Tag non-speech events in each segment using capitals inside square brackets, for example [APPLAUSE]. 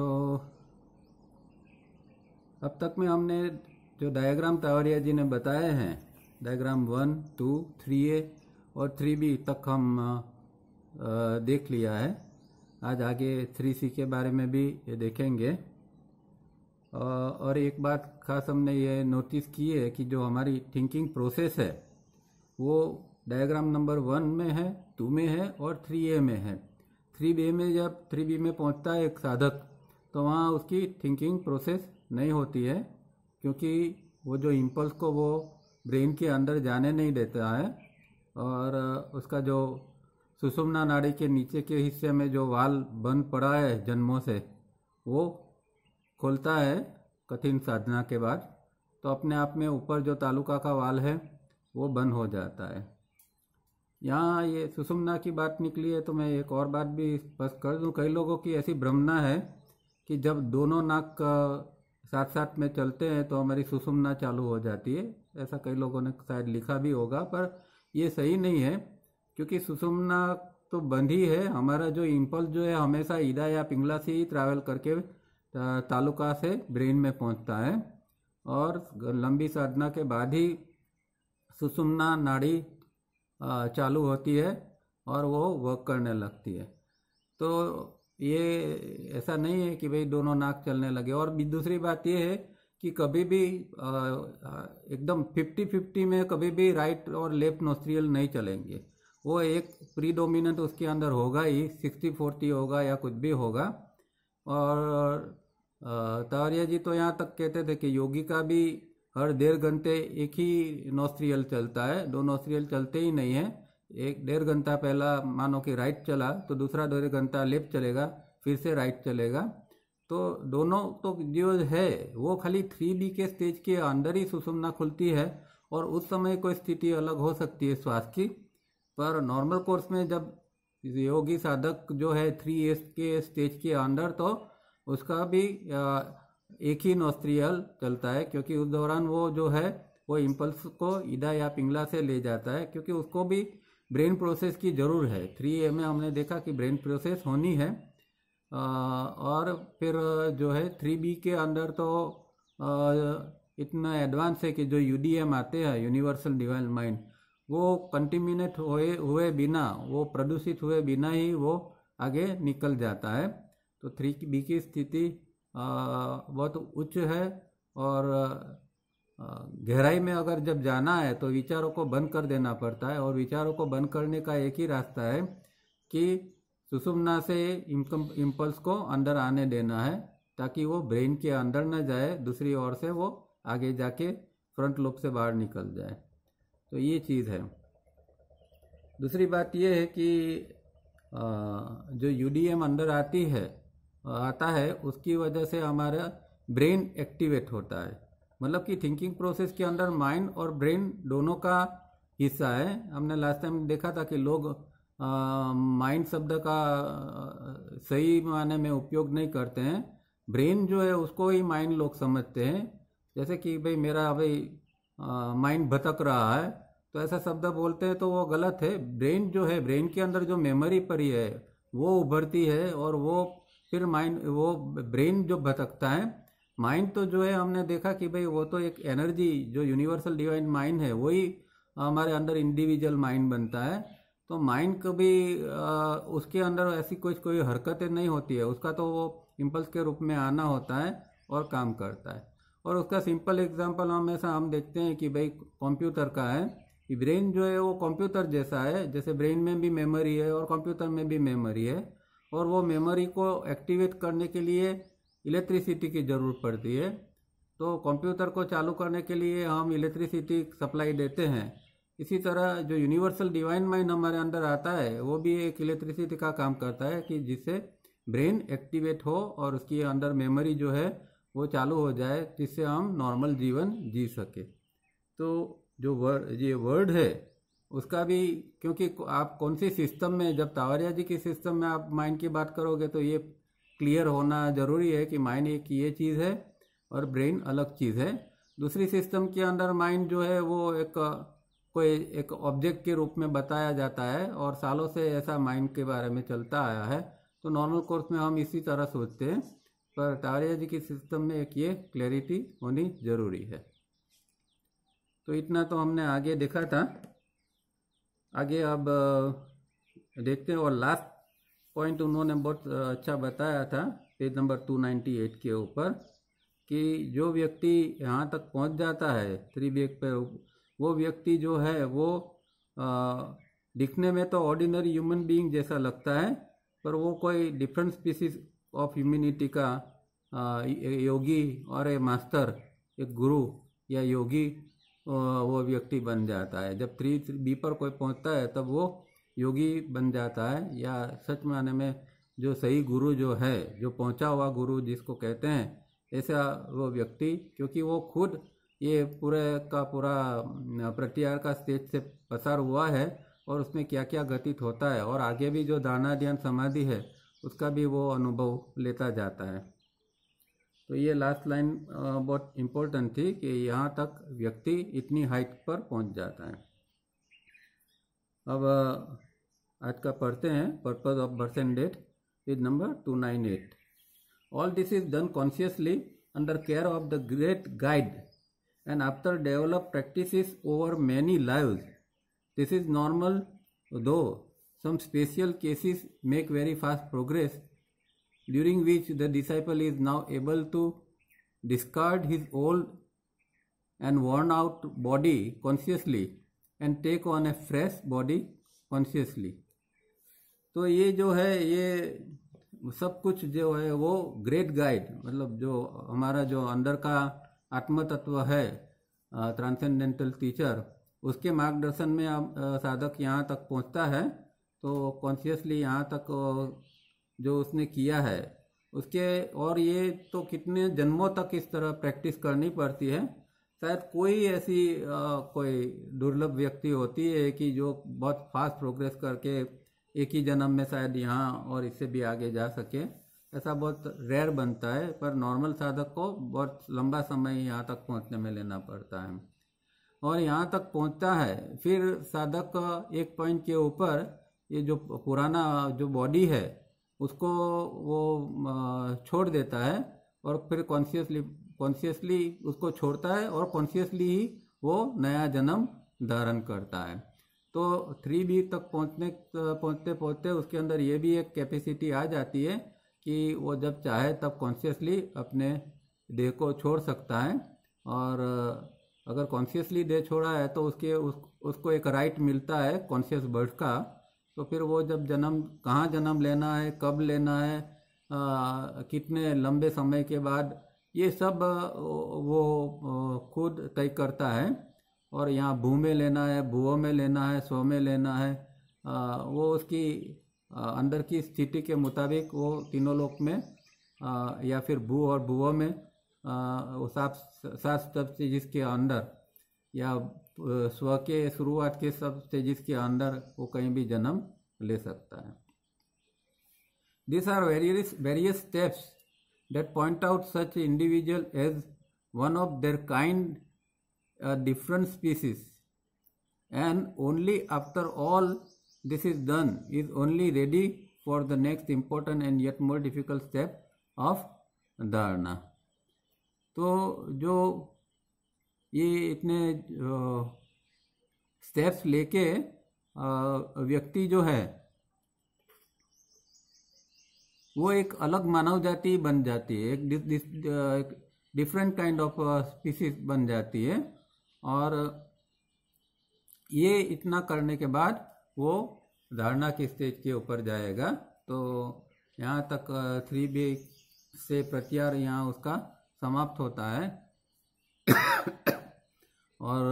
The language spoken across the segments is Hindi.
तो अब तक में हमने जो डायग्राम तावरिया जी ने बताए हैं diagram one two three A और थ्री बी तक हम देख लिया है आज आगे थ्री सी के बारे में भी ये देखेंगे और एक बात खास हमने ये नोटिस की है कि जो हमारी थिंकिंग प्रोसेस है वो डायग्राम नंबर वन में है टू में है और थ्री ए में है थ्री बी में जब थ्री बी में पहुंचता है एक साधक तो वहाँ उसकी थिंकिंग प्रोसेस नहीं होती है क्योंकि वो जो इम्पल्स को वो ब्रेन के अंदर जाने नहीं देता है और उसका जो सुषुम्ना नाड़ी के नीचे के हिस्से में जो वाल बंद पड़ा है जन्मों से वो खोलता है कठिन साधना के बाद तो अपने आप में ऊपर जो तालुका का वाल है वो बंद हो जाता है यहाँ ये सुषुम्ना की बात निकली है तो मैं एक और बात भी स्पष्ट कर दूँ कई लोगों की ऐसी भ्रमना है कि जब दोनों नाक साथ साथ में चलते हैं तो हमारी सुषुम्ना चालू हो जाती है ऐसा कई लोगों ने शायद लिखा भी होगा पर ये सही नहीं है क्योंकि सुषुम्ना तो बंद ही है हमारा जो इम्पल्स जो है हमेशा ईदा या पिंगला से ही ट्रैवल करके तालुका से ब्रेन में पहुंचता है और लंबी साधना के बाद ही सुषुम्ना नाड़ी चालू होती है और वो वर्क करने लगती है तो ये ऐसा नहीं है कि भाई दोनों नाक चलने लगे और दूसरी बात ये है कि कभी भी एकदम फिफ्टी फिफ्टी में कभी भी राइट और लेफ्ट नोस्ट्रियल नहीं चलेंगे वो एक प्रीडोमिनेंट उसके अंदर होगा ही सिक्सटी फोर्टी होगा या कुछ भी होगा और तवरिया जी तो यहाँ तक कहते थे कि योगी का भी हर डेढ़ घंटे एक ही नोस्ट्रियल चलता है दो नोस्ट्रियल चलते ही नहीं है एक डेढ़ घंटा पहला मानो कि राइट चला तो दूसरा डेढ़ घंटा लेफ्ट चलेगा फिर से राइट चलेगा तो दोनों तो जो है वो खाली थ्री बी के स्टेज के अंदर ही सुषुम्ना खुलती है और उस समय कोई स्थिति अलग हो सकती है श्वास की पर नॉर्मल कोर्स में जब योगी साधक जो है थ्री एस के स्टेज के अंदर तो उसका भी एक ही नोस्ट्रियल चलता है क्योंकि उस दौरान वो जो है वो इम्पल्स को ईदा या पिंगला से ले जाता है क्योंकि उसको भी ब्रेन प्रोसेस की ज़रूर है थ्री ए में हमने देखा कि ब्रेन प्रोसेस होनी है और फिर जो है थ्री बी के अंदर तो इतना एडवांस है कि जो यू आते हैं यूनिवर्सल डिवाइन माइंड वो कंटिमिनेट हुए हुए बिना वो प्रदूषित हुए बिना ही वो आगे निकल जाता है तो थ्री बी की स्थिति बहुत उच्च है और गहराई में अगर जब जाना है तो विचारों को बंद कर देना पड़ता है और विचारों को बंद करने का एक ही रास्ता है कि सुषुम्ना से इम्पल्स को अंदर आने देना है ताकि वो ब्रेन के अंदर न जाए दूसरी ओर से वो आगे जाके फ्रंट लोब से बाहर निकल जाए तो ये चीज़ है दूसरी बात ये है कि जो यूडीएम अंदर आती है आता है उसकी वजह से हमारा ब्रेन एक्टिवेट होता है मतलब कि थिंकिंग प्रोसेस के अंदर माइंड और ब्रेन दोनों का हिस्सा है हमने लास्ट टाइम देखा था कि लोग माइंड शब्द का सही माने में उपयोग नहीं करते हैं ब्रेन जो है उसको ही माइंड लोग समझते हैं जैसे कि भाई मेरा भाई माइंड भटक रहा है तो ऐसा शब्द बोलते हैं तो वो गलत है ब्रेन जो है ब्रेन के अंदर जो मेमोरी पड़ी है वो उभरती है और वो फिर माइंड वो ब्रेन जो भटकता है माइंड तो जो है हमने देखा कि भाई वो तो एक एनर्जी जो यूनिवर्सल डिवाइन माइंड है वही हमारे अंदर इंडिविजुअल माइंड बनता है तो माइंड कभी आ, उसके अंदर ऐसी कोई कोई हरकतें नहीं होती है उसका तो वो इम्पल्स के रूप में आना होता है और काम करता है और उसका सिंपल एग्जाम्पल हमेशा हम देखते हैं कि भाई कंप्यूटर का है कि ब्रेन जो है वो कंप्यूटर जैसा है जैसे ब्रेन में भी मेमोरी है और कंप्यूटर में भी मेमोरी है और वो मेमोरी को एक्टिवेट करने के लिए इलेक्ट्रिसिटी की ज़रूरत पड़ती है तो कंप्यूटर को चालू करने के लिए हम इलेक्ट्रिसिटी सप्लाई देते हैं इसी तरह जो यूनिवर्सल डिवाइन माइंड हमारे अंदर आता है वो भी एक इलेक्ट्रिसिटी का काम करता है कि जिससे ब्रेन एक्टिवेट हो और उसके अंदर मेमोरी जो है वो चालू हो जाए जिससे हम नॉर्मल जीवन जी सके तो जो वर्ड ये वर्ड है उसका भी क्योंकि आप कौन सी सिस्टम में जब तावरिया जी के सिस्टम में आप माइंड की बात करोगे तो ये क्लियर होना ज़रूरी है कि माइंड एक ये चीज़ है और ब्रेन अलग चीज़ है दूसरी सिस्टम के अंदर माइंड जो है वो एक कोई एक ऑब्जेक्ट के रूप में बताया जाता है और सालों से ऐसा माइंड के बारे में चलता आया है तो नॉर्मल कोर्स में हम इसी तरह सोचते हैं पर टावरिया जी की सिस्टम में एक ये क्लैरिटी होनी ज़रूरी है तो इतना तो हमने आगे देखा था आगे अब देखते हैं और लास्ट पॉइंट उन्होंने बहुत अच्छा बताया था पेज नंबर 298 के ऊपर कि जो व्यक्ति यहाँ तक पहुँच जाता है थ्री बी पे वो व्यक्ति जो है वो आ, दिखने में तो ऑर्डिनरी ह्यूमन बीइंग जैसा लगता है पर वो कोई डिफरेंट स्पीसीज ऑफ ह्यूमिनिटी का आ, योगी और ए मास्टर एक गुरु या योगी वो व्यक्ति बन जाता है जब थ्री बी पर कोई पहुंचता है तब वो योगी बन जाता है या सच माने में जो सही गुरु जो है जो पहुंचा हुआ गुरु जिसको कहते हैं ऐसा वो व्यक्ति क्योंकि वो खुद ये पूरे का पूरा प्रत्यार का स्टेज से पसार हुआ है और उसमें क्या क्या घटित होता है और आगे भी जो दाना ध्यान समाधि है उसका भी वो अनुभव लेता जाता है तो ये लास्ट लाइन बहुत इम्पोर्टेंट थी कि यहाँ तक व्यक्ति इतनी हाइट पर पहुँच जाता है अब आज का पढ़ते हैं purpose of birth and death is number two nine at all this is done consciously under care of the great guide and after develop practice over many live this is normal though some special cases make very fast progress during which the disciple is now able to discard his old and worn out body consciously and take on a fresh body consciously तो ये जो है ये सब कुछ जो है वो ग्रेट गाइड मतलब जो हमारा जो अंदर का आत्मतत्व है ट्रांसेंडेंटल टीचर उसके मार्गदर्शन में अब साधक यहाँ तक पहुँचता है तो कॉन्शियसली यहाँ तक जो उसने किया है उसके और ये तो कितने जन्मों तक इस तरह प्रैक्टिस करनी पड़ती है शायद कोई ऐसी आ, कोई दुर्लभ व्यक्ति होती है कि जो बहुत फास्ट प्रोग्रेस करके एक ही जन्म में शायद यहाँ और इससे भी आगे जा सके ऐसा बहुत रेयर बनता है पर नॉर्मल साधक को बहुत लंबा समय यहाँ तक पहुँचने में लेना पड़ता है और यहाँ तक पहुँचता है फिर साधक एक पॉइंट के ऊपर ये जो पुराना जो बॉडी है उसको वो छोड़ देता है और फिर कॉन्शियसली कॉन्शियसली उसको छोड़ता है और कॉन्शियसली ही वो नया जन्म धारण करता है तो थ्री बी तक पहुंचने पहुंचते पहुंचते उसके अंदर ये भी एक कैपेसिटी आ जाती है कि वो जब चाहे तब कॉन्शियसली अपने देह को छोड़ सकता है और अगर कॉन्शियसली देह छोड़ा है तो उसके उस, उसको एक राइट मिलता है कॉन्शियस बर्थ का तो फिर वो जब जन्म कहाँ जन्म लेना है कब लेना है आ, कितने लंबे समय के बाद ये सब वो खुद तय करता है और यहाँ भू में लेना है भूओ में लेना है स्व में लेना है वो उसकी अंदर की स्थिति के मुताबिक वो तीनों लोक में या फिर भू और भूओं में साफ सात सब तेजिस के अंदर या स्व के शुरुआत के सब तेजिस के अंदर वो कहीं भी जन्म ले सकता है this are various various steps that point out such individual as one of their kind a different species and only after all this is done is only ready for the next important and yet more difficult step of dharana to jo ye itne uh, steps leke uh, vyakti jo hai वो एक अलग मानव जाति बन जाती है एक डिफरेंट काइंड ऑफ स्पीसीज बन जाती है और ये इतना करने के बाद वो धारणा के स्टेज के ऊपर जाएगा तो यहाँ तक थ्री बी से प्रत्यार यहाँ उसका समाप्त होता है और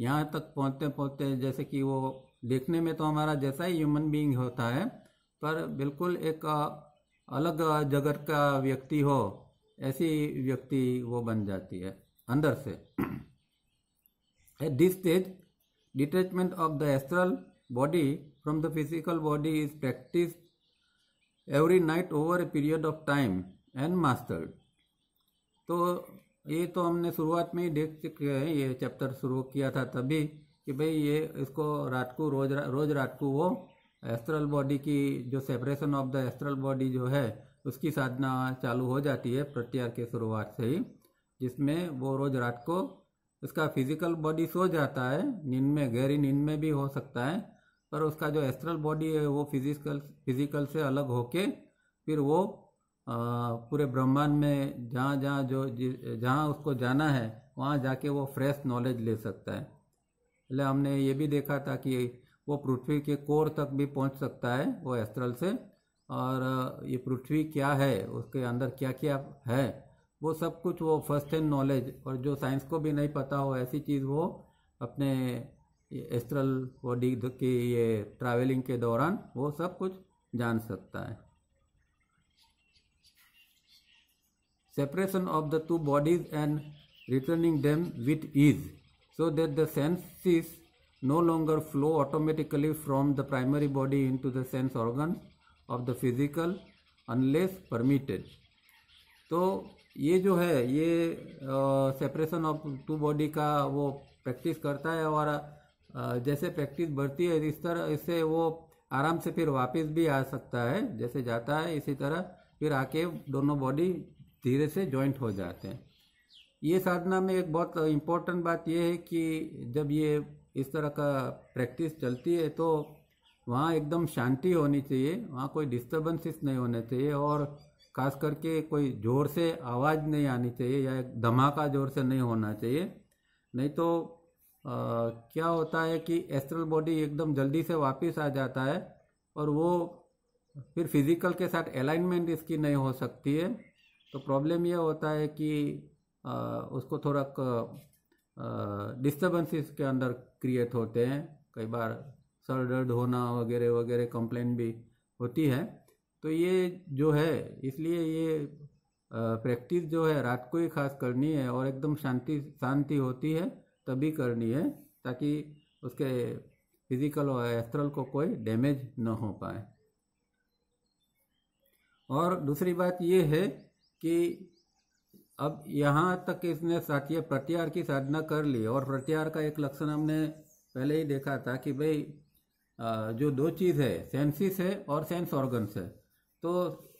यहाँ तक पहुँचते पहुँचते जैसे कि वो देखने में तो हमारा जैसा ही ह्यूमन बीइंग होता है पर बिल्कुल एक अलग जगत का व्यक्ति हो ऐसी व्यक्ति वो बन जाती है अंदर से at this stage detachment of the astral body from the physical body is practice every night over a period of time and mastered तो ये तो हमने शुरुआत में ही देख चुके हैं ये चैप्टर शुरू किया था तभी कि भाई ये इसको रात को रोज रा, रोज रात को वो एस्ट्रल बॉडी की जो separation of the astral body जो है उसकी साधना चालू हो जाती है प्रत्यार के शुरुआत से ही जिसमें वो रोज रात को उसका फिजिकल बॉडी सो जाता है नींद में गहरी नींद में भी हो सकता है पर उसका जो एस्ट्रल बॉडी है वो फिजिकल फिजिकल से अलग होके फिर वो आ, पूरे ब्रह्मांड में जहाँ जहाँ जो जहाँ उसको जाना है वहाँ जाके वो फ्रेश नॉलेज ले सकता है पहले हमने ये भी देखा था कि वो पृथ्वी के कोर तक भी पहुंच सकता है वो एस्ट्रल से और ये पृथ्वी क्या है उसके अंदर क्या क्या है वो सब कुछ वो फर्स्ट हैंड नॉलेज और जो साइंस को भी नहीं पता हो ऐसी चीज़ वो अपने एस्ट्रल वो डी ये ट्रैवलिंग के दौरान वो सब कुछ जान सकता है separation of the two bodies and returning them with is so that the senses no longer flow automatically from the primary body into the sense organs of the physical unless permitted तो ये जो है ये सेपरेशन ऑफ टू बॉडी का वो प्रैक्टिस करता है और जैसे प्रैक्टिस बढ़ती है इस तरह इससे वो आराम से फिर वापस भी आ सकता है जैसे जाता है इसी तरह फिर आके दोनों बॉडी धीरे से जॉइंट हो जाते हैं ये साधना में एक बहुत इम्पोर्टेंट बात यह है कि जब ये इस तरह का प्रैक्टिस चलती है तो वहाँ एकदम शांति होनी चाहिए वहाँ कोई डिस्टर्बेंसेस नहीं होने चाहिए और खास करके कोई ज़ोर से आवाज़ नहीं आनी चाहिए या एक धमाका ज़ोर से नहीं होना चाहिए नहीं तो आ, क्या होता है कि एस्ट्रल बॉडी एकदम जल्दी से वापस आ जाता है और वो फिर फिज़िकल के साथ अलाइनमेंट इसकी नहीं हो सकती है तो प्रॉब्लम यह होता है कि आ, उसको थोड़ा डिस्टर्बेंसेस के अंदर क्रिएट होते हैं कई बार सर दर्द होना वगैरह वगैरह कंप्लेन भी होती है तो ये जो है इसलिए ये प्रैक्टिस जो है रात को ही खास करनी है और एकदम शांति शांति होती है तभी करनी है ताकि उसके फिजिकल और एस्ट्रल को कोई डैमेज न हो पाए और दूसरी बात ये है कि अब यहाँ तक इसने सात्य प्रत्यार की साधना कर ली और प्रत्यार का एक लक्षण हमने पहले ही देखा था कि भाई जो दो चीज़ है सेंसिस है और सेंस ऑर्गन्स है तो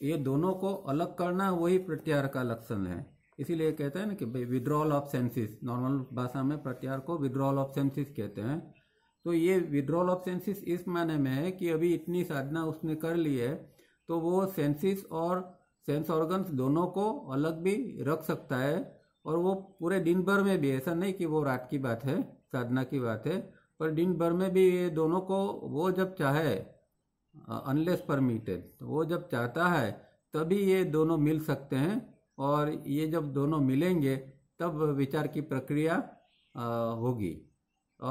ये दोनों को अलग करना वही प्रत्यार का लक्षण है इसीलिए कहते हैं ना कि भाई विड्रॉल ऑफ सेंसिस नॉर्मल भाषा में प्रत्यार को विड्रॉल ऑफ सेंसिस कहते हैं तो ये विड्रॉल ऑफ सेंसिस इस माने में है कि अभी इतनी साधना उसने कर ली है तो वो सेंसिस और सेंस ऑर्गन्स दोनों को अलग भी रख सकता है और वो पूरे दिन भर में भी ऐसा नहीं कि वो रात की बात है साधना की बात है पर दिन भर में भी ये दोनों को वो जब चाहे अनलेस परमिटेड तो वो जब चाहता है तभी ये दोनों मिल सकते हैं और ये जब दोनों मिलेंगे तब विचार की प्रक्रिया होगी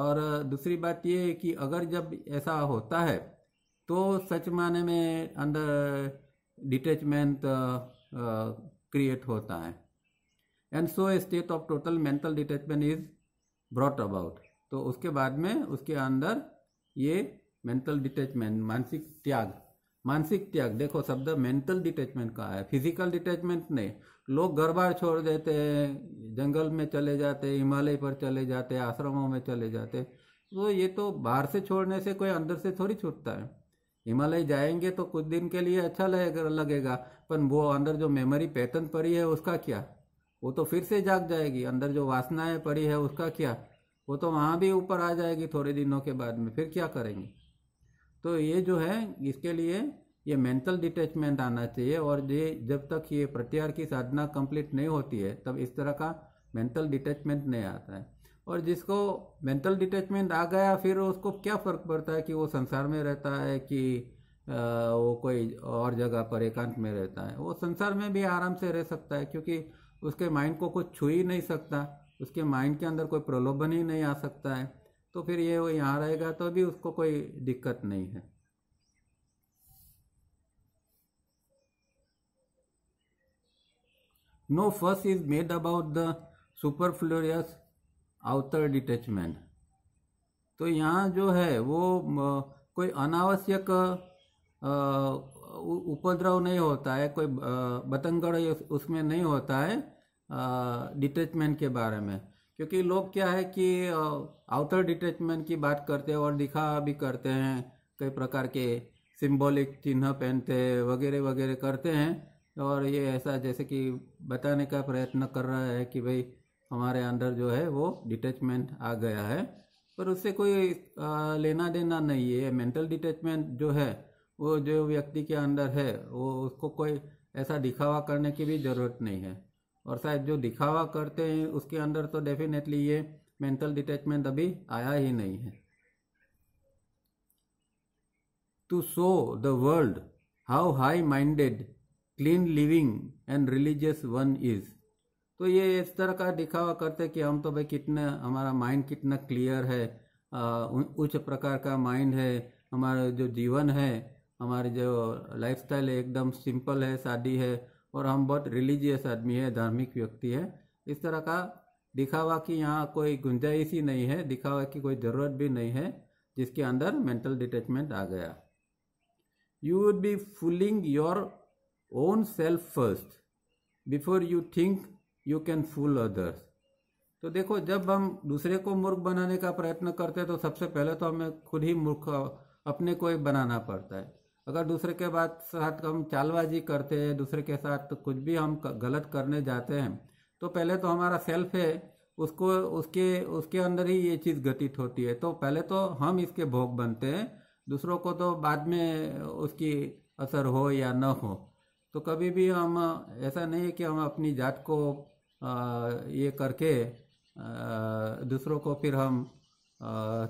और दूसरी बात ये कि अगर जब ऐसा होता है तो सच माने में अंदर डिटैचमेंट क्रिएट uh, uh, होता है and so state of total mental detachment is brought about तो उसके बाद में उसके अंदर ये मेंटल डिटैचमेंट मानसिक त्याग मानसिक त्याग देखो शब्द मेंटल डिटैचमेंट का है फिजिकल डिटैचमेंट नहीं लोग घर बार छोड़ देते हैं जंगल में चले जाते हैं हिमालय पर चले जाते हैं आश्रमों में चले जाते तो ये तो बाहर से छोड़ने से कोई अंदर से थोड़ी छूटता है हिमालय जाएंगे तो कुछ दिन के लिए अच्छा लगेगा पर वो अंदर जो मेमोरी पैटर्न पड़ी है उसका क्या वो तो फिर से जाग जाएगी अंदर जो वासनाएं पड़ी है उसका क्या वो तो वहाँ भी ऊपर आ जाएगी थोड़े दिनों के बाद में फिर क्या करेंगे तो ये जो है इसके लिए ये मेंटल डिटैचमेंट आना चाहिए और ये जब तक ये प्रत्यार की साधना कंप्लीट नहीं होती है तब इस तरह का मेंटल डिटैचमेंट नहीं आता है और जिसको मेंटल डिटेचमेंट आ गया फिर उसको क्या फ़र्क पड़ता है कि वो संसार में रहता है कि वो कोई और जगह पर एकांत में रहता है वो संसार में भी आराम से रह सकता है क्योंकि उसके माइंड को कुछ छू ही नहीं सकता उसके माइंड के अंदर कोई प्रलोभन ही नहीं आ सकता है तो फिर ये वो यहाँ रहेगा तो भी उसको कोई दिक्कत नहीं है no first is made about the superfluous outer detachment तो यहाँ जो है वो कोई अनावश्यक उपद्रव नहीं होता है कोई बतंगड़ उसमें नहीं होता है डिटैचमेंट के बारे में क्योंकि लोग क्या है कि आउटर डिटैचमेंट की बात करते हैं और दिखा भी करते हैं कई प्रकार के सिंबॉलिक चिन्ह पहनते वगैरह वगैरह करते हैं और ये ऐसा जैसे कि बताने का प्रयत्न कर रहा है कि भाई हमारे अंदर जो है वो डिटैचमेंट आ गया है पर उससे कोई आ, लेना देना नहीं है मेंटल डिटैचमेंट जो है वो जो व्यक्ति के अंदर है वो उसको कोई ऐसा दिखावा करने की भी ज़रूरत नहीं है और शायद जो दिखावा करते हैं उसके अंदर तो डेफिनेटली ये मेंटल डिटैचमेंट अभी आया ही नहीं है to show the world how high minded clean living and religious one is तो ये इस तरह का दिखावा करते कि हम तो भाई कितना हमारा माइंड कितना क्लियर है उच्च प्रकार का माइंड है हमारा जो जीवन है हमारी जो लाइफस्टाइल है एकदम सिंपल है शादी है और हम बहुत रिलीजियस आदमी है धार्मिक व्यक्ति है इस तरह का दिखावा की यहाँ कोई गुंजाइश ही नहीं है दिखावा की कोई ज़रूरत भी नहीं है जिसके अंदर मेंटल डिटैचमेंट आ गया you would be fooling your own self first before you think you can fool others तो देखो जब हम दूसरे को मूर्ख बनाने का प्रयत्न करते हैं तो सबसे पहले तो हमें खुद ही मूर्ख अपने को ही बनाना पड़ता है अगर दूसरे के बाद साथ हम चालबाजी करते हैं दूसरे के साथ कुछ भी हम गलत करने जाते हैं तो पहले तो हमारा सेल्फ है उसको उसके उसके अंदर ही ये चीज़ घटित होती है तो पहले तो हम इसके भोग बनते हैं दूसरों को तो बाद में उसकी असर हो या न हो तो कभी भी हम ऐसा नहीं है कि हम अपनी जात को ये करके दूसरों को फिर हम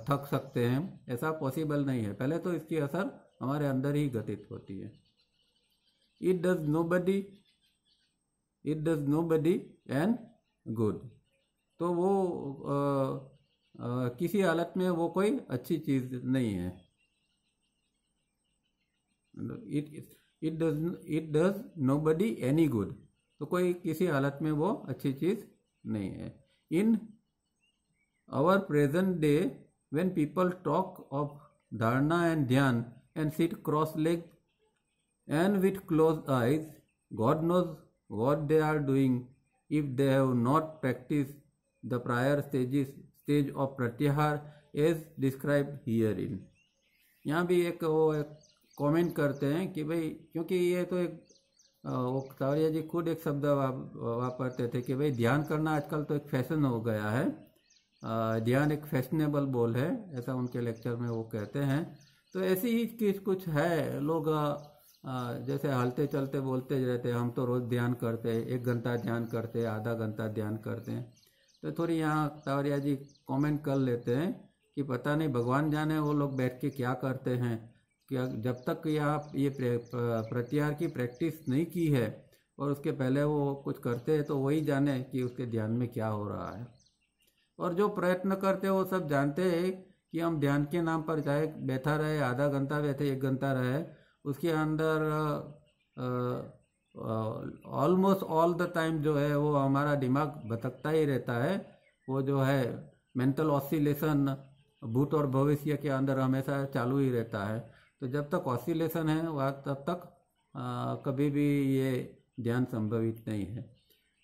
थक सकते हैं ऐसा पॉसिबल नहीं है पहले तो इसकी असर हमारे अंदर ही घटित होती है it does nobody it does nobody and good तो वो आ, आ, किसी हालत में वो कोई अच्छी चीज़ नहीं है it it does it does nobody any good तो कोई किसी हालत में वो अच्छी चीज नहीं है in our present day when people talk of dharana and dhyana and sit cross leg and with close eyes God knows what they are doing if they have not practice the prior stage stage of pratyahara as describe here in यहाँ भी एक वो एक कमेंट करते हैं कि भाई क्योंकि ये तो एक वो तावरिया जी खुद एक शब्द वापरते थे कि भाई ध्यान करना आजकल तो एक फैशन हो गया है ध्यान एक फैशनेबल बोल है ऐसा उनके लेक्चर में वो कहते हैं तो ऐसी ही चीज़ कुछ है लोग जैसे हलते चलते बोलते रहते हम तो रोज़ ध्यान करते एक घंटा ध्यान करते आधा घंटा ध्यान करते हैं तो थोड़ी यहाँ तावरिया जी कमेंट कर लेते हैं कि पता नहीं भगवान जाने वो लोग बैठ के क्या करते हैं कि जब तक आप ये प्रत्याहार की प्रैक्टिस नहीं की है और उसके पहले वो कुछ करते हैं तो वही जाने कि उसके ध्यान में क्या हो रहा है और जो प्रयत्न करते हैं वो सब जानते हैं कि हम ध्यान के नाम पर चाहे बैठा रहे आधा घंटा बैठे एक घंटा रहे उसके अंदर ऑलमोस्ट ऑल द टाइम जो है वो हमारा दिमाग भटकता ही रहता है वो जो है मेंटल ऑसिलेशन भूत और भविष्य के अंदर हमेशा चालू ही रहता है तो जब तक ऑसिलेशन है वह तब तक आ, कभी भी ये ध्यान संभवित नहीं है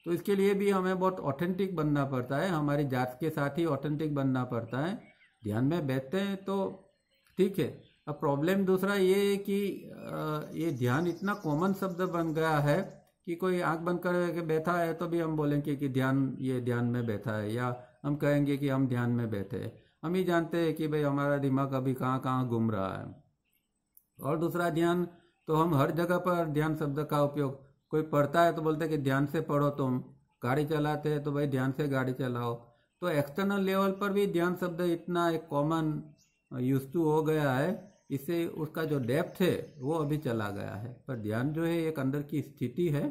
तो इसके लिए भी हमें बहुत ऑथेंटिक बनना पड़ता है हमारी जात के साथ ही ऑथेंटिक बनना पड़ता है ध्यान में बैठते हैं तो ठीक है अब प्रॉब्लम दूसरा ये है कि ये ध्यान इतना कॉमन शब्द बन गया है कि कोई आंख बंद करके बैठा है तो भी हम बोलेंगे कि ध्यान ये ध्यान में बैठा है या हम कहेंगे कि हम ध्यान में बैठे हम ही जानते हैं कि भाई हमारा दिमाग अभी कहाँ कहाँ घूम रहा है और दूसरा ध्यान तो हम हर जगह पर ध्यान शब्द का उपयोग कोई पढ़ता है तो बोलते कि ध्यान से पढ़ो तुम गाड़ी चलाते हैं तो भाई ध्यान से गाड़ी चलाओ तो एक्सटर्नल लेवल पर भी ध्यान शब्द इतना एक कॉमन यूज टू हो गया है इससे उसका जो डेप्थ है वो अभी चला गया है पर ध्यान जो है एक अंदर की स्थिति है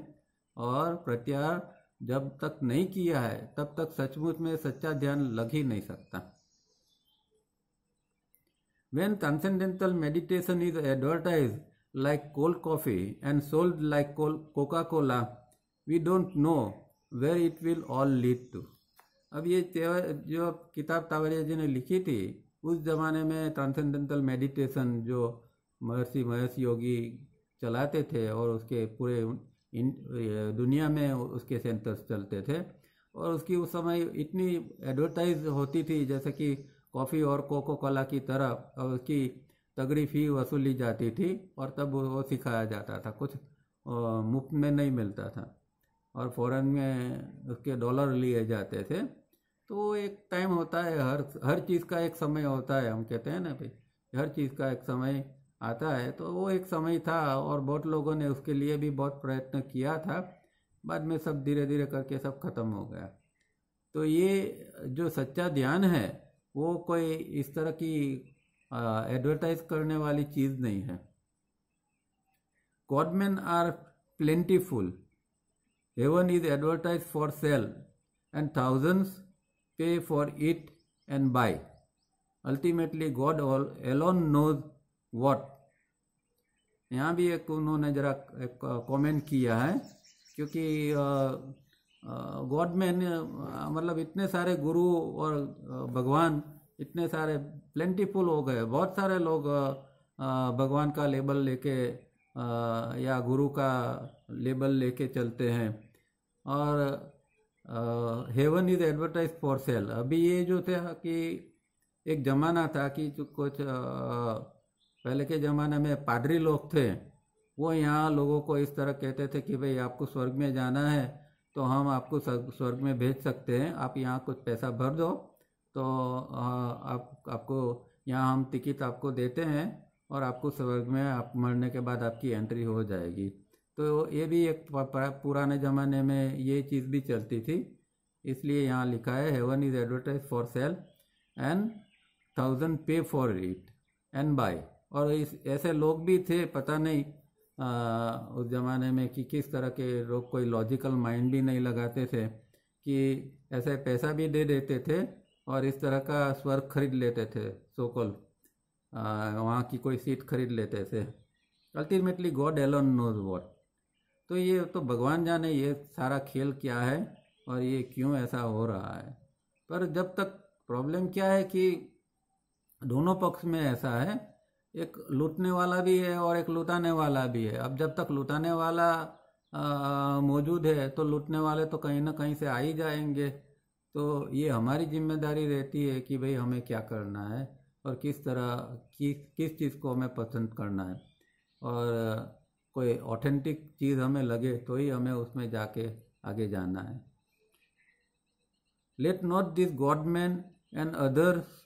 और प्रत्यार जब तक नहीं किया है तब तक सचमुच में सच्चा ध्यान लग ही नहीं सकता When transcendental meditation is advertised like cold coffee and sold like Coca-Cola, we don't know where it will all lead to. अब ये जो किताब तावरिया जी ने लिखी थी उस ज़माने में ट्रांसेंडेंटल मेडिटेशन जो महर्षि महेश योगी चलाते थे और उसके पूरे इन, दुनिया में उसके सेंटर्स चलते थे और उसकी उस समय इतनी एडवर्टाइज होती थी जैसे कि कॉफ़ी और कोको कोला की तरह उसकी तगड़ी फ़ी वसूली जाती थी और तब वो सिखाया जाता था कुछ मुफ्त में नहीं मिलता था और फ़ौरन में उसके डॉलर लिए जाते थे तो एक टाइम होता है हर हर चीज़ का एक समय होता है हम कहते हैं ना भाई हर चीज़ का एक समय आता है तो वो एक समय था और बहुत लोगों ने उसके लिए भी बहुत प्रयत्न किया था बाद में सब धीरे धीरे करके सब खत्म हो गया तो ये जो सच्चा ध्यान है वो कोई इस तरह की एडवर्टाइज करने वाली चीज नहीं है godmen are plentiful heaven is advertise for sale and thousands pay for it and buy ultimately God all alone knows what यहाँ भी एक उन्होंने जरा एक कॉमेंट किया है क्योंकि गॉड मैन मतलब इतने सारे गुरु और भगवान इतने सारे प्लेंटीफुल हो गए बहुत सारे लोग भगवान का लेबल लेके या गुरु का लेबल लेके चलते हैं और heaven is advertise for sale अभी ये जो थे कि एक ज़माना था कि कुछ पहले के ज़माने में पादरी लोग थे वो यहाँ लोगों को इस तरह कहते थे कि भाई आपको स्वर्ग में जाना है तो हम आपको स्वर्ग में भेज सकते हैं आप यहाँ कुछ पैसा भर दो तो आप आपको यहाँ हम टिकट आपको देते हैं और आपको स्वर्ग में आप मरने के बाद आपकी एंट्री हो जाएगी तो ये भी एक पुराने ज़माने में ये चीज़ भी चलती थी इसलिए यहाँ लिखा है heaven is advertise for sale and thousand pay for it and buy और इस ऐसे लोग भी थे पता नहीं उस ज़माने में कि किस तरह के लोग कोई लॉजिकल माइंड भी नहीं लगाते थे कि ऐसे पैसा भी दे देते थे और इस तरह का स्वर्ग खरीद लेते थे सोकल वहाँ की कोई सीट खरीद लेते थे ultimately God alone knows what तो ये तो भगवान जाने ये सारा खेल क्या है और ये क्यों ऐसा हो रहा है पर जब तक प्रॉब्लम क्या है कि दोनों पक्ष में ऐसा है एक लूटने वाला भी है और एक लुटाने वाला भी है अब जब तक लुटाने वाला मौजूद है तो लूटने वाले तो कहीं ना कहीं से आ ही जाएंगे तो ये हमारी जिम्मेदारी रहती है कि भाई हमें क्या करना है और किस तरह किस किस चीज़ को हमें पसंद करना है और कोई ऑथेंटिक चीज़ हमें लगे तो ही हमें उसमें जाके आगे जाना है let not this godman and others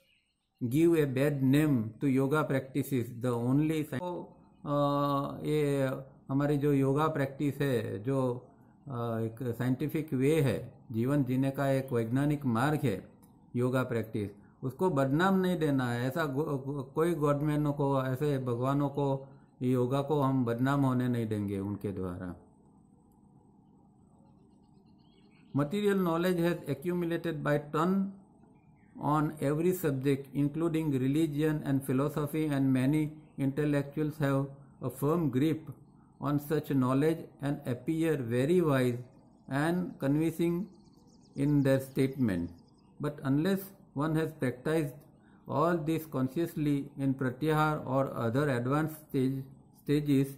give a bad name to yoga practice the only तो ये हमारी जो योगा प्रैक्टिस है जो एक साइंटिफिक वे है जीवन जीने का एक वैज्ञानिक मार्ग है योगा प्रैक्टिस उसको बदनाम नहीं देना है ऐसा गो, कोई गवर्नमेंटों को ऐसे भगवानों को योगा को हम बदनाम होने नहीं देंगे उनके द्वारा material knowledge has accumulated by ton on every subject including religion and philosophy and many intellectuals have a firm grip on such knowledge and appear very wise and convincing in their statement. But unless one has practiced all this consciously in pratyahar or other advanced stage, stages